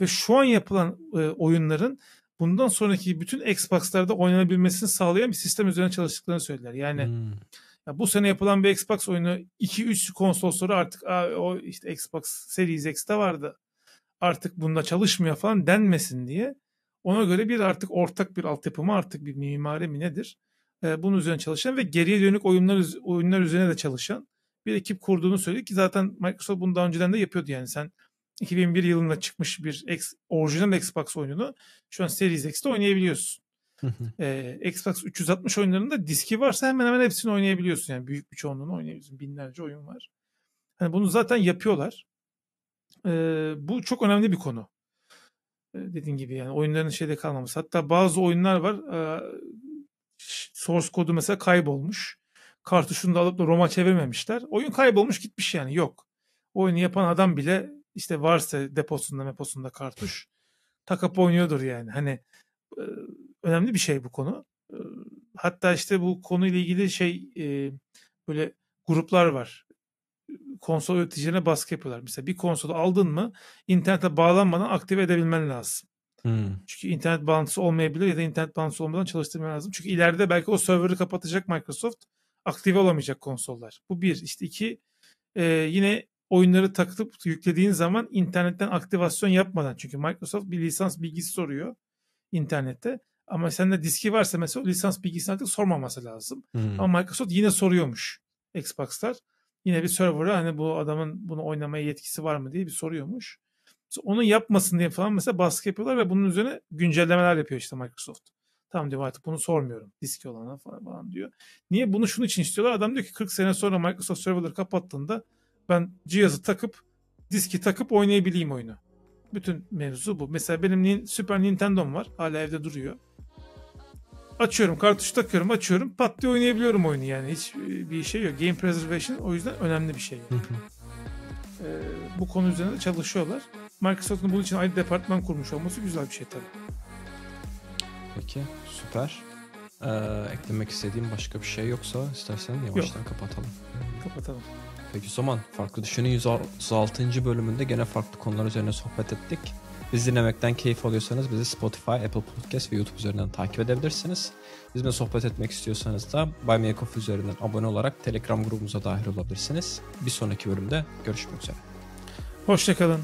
ve şu an yapılan e, oyunların bundan sonraki bütün Xbox'larda oynanabilmesini sağlayan bir sistem üzerine çalıştıklarını söylediler. Yani hmm. ya bu sene yapılan bir Xbox oyunu 2-3 konsol sonra artık o işte Xbox Series X'te vardı. Artık bunda çalışmıyor falan denmesin diye. Ona göre bir artık ortak bir altyapımı artık bir mimari mi nedir? E, bunun üzerine çalışan ve geriye dönük oyunlar oyunlar üzerine de çalışan bir ekip kurduğunu söyledi ki zaten Microsoft bunu daha önceden de yapıyordu yani sen 2001 yılında çıkmış bir X, orijinal Xbox oyununu şu an Series X'te oynayabiliyorsun. ee, Xbox 360 oyunlarında diski varsa hemen hemen hepsini oynayabiliyorsun. Yani büyük bir çoğunluğunu oynayabiliyorsun. Binlerce oyun var. Hani bunu zaten yapıyorlar. Ee, bu çok önemli bir konu. Ee, dediğim gibi yani oyunların şeyde kalmaması. Hatta bazı oyunlar var. E, source kodu mesela kaybolmuş kartuşunu da alıp da Roma çevirmemişler. Oyun kaybolmuş gitmiş yani yok. Oyunu yapan adam bile işte varsa deposunda meposunda kartuş takıp oynuyordur yani. Hani e, önemli bir şey bu konu. E, hatta işte bu konuyla ilgili şey e, böyle gruplar var. Konsol üreticilerine baskı yapıyorlar. Mesela bir konsolu aldın mı internete bağlanmadan aktive edebilmen lazım. Hmm. Çünkü internet bağlantısı olmayabilir ya da internet bağlantısı olmadan çalıştırman lazım. Çünkü ileride belki o server'ı kapatacak Microsoft aktive olamayacak konsollar. Bu bir. İşte iki e, yine oyunları takıp yüklediğin zaman internetten aktivasyon yapmadan çünkü Microsoft bir lisans bilgisi soruyor internette. Ama sende diski varsa mesela o lisans bilgisini artık sormaması lazım. Hmm. Ama Microsoft yine soruyormuş Xbox'lar. Yine bir server'a hani bu adamın bunu oynamaya yetkisi var mı diye bir soruyormuş. Onu yapmasın diye falan mesela baskı yapıyorlar ve bunun üzerine güncellemeler yapıyor işte Microsoft. Tamam diyor artık bunu sormuyorum. Diski olana falan, falan diyor. Niye? Bunu şunun için istiyorlar. Adam diyor ki 40 sene sonra Microsoft serverları kapattığında ben cihazı takıp diski takıp oynayabileyim oyunu. Bütün mevzu bu. Mesela benim Super Nintendo'm var. Hala evde duruyor. Açıyorum kartuş takıyorum açıyorum pat diye oynayabiliyorum oyunu yani hiç e, bir şey yok. Game preservation o yüzden önemli bir şey. Yani. ee, bu konu üzerine de çalışıyorlar. Microsoft'un bunun için ayrı departman kurmuş olması güzel bir şey tabii. Peki süper. Ee, eklemek istediğim başka bir şey yoksa istersen yavaştan Yok. kapatalım. Kapatalım. Peki Zaman. Farklı Düşünün 136. bölümünde gene farklı konular üzerine sohbet ettik. Biz dinlemekten keyif alıyorsanız bizi Spotify, Apple Podcast ve YouTube üzerinden takip edebilirsiniz. Bizimle sohbet etmek istiyorsanız da Buy Me Coffee üzerinden abone olarak Telegram grubumuza dahil olabilirsiniz. Bir sonraki bölümde görüşmek üzere. Hoşçakalın.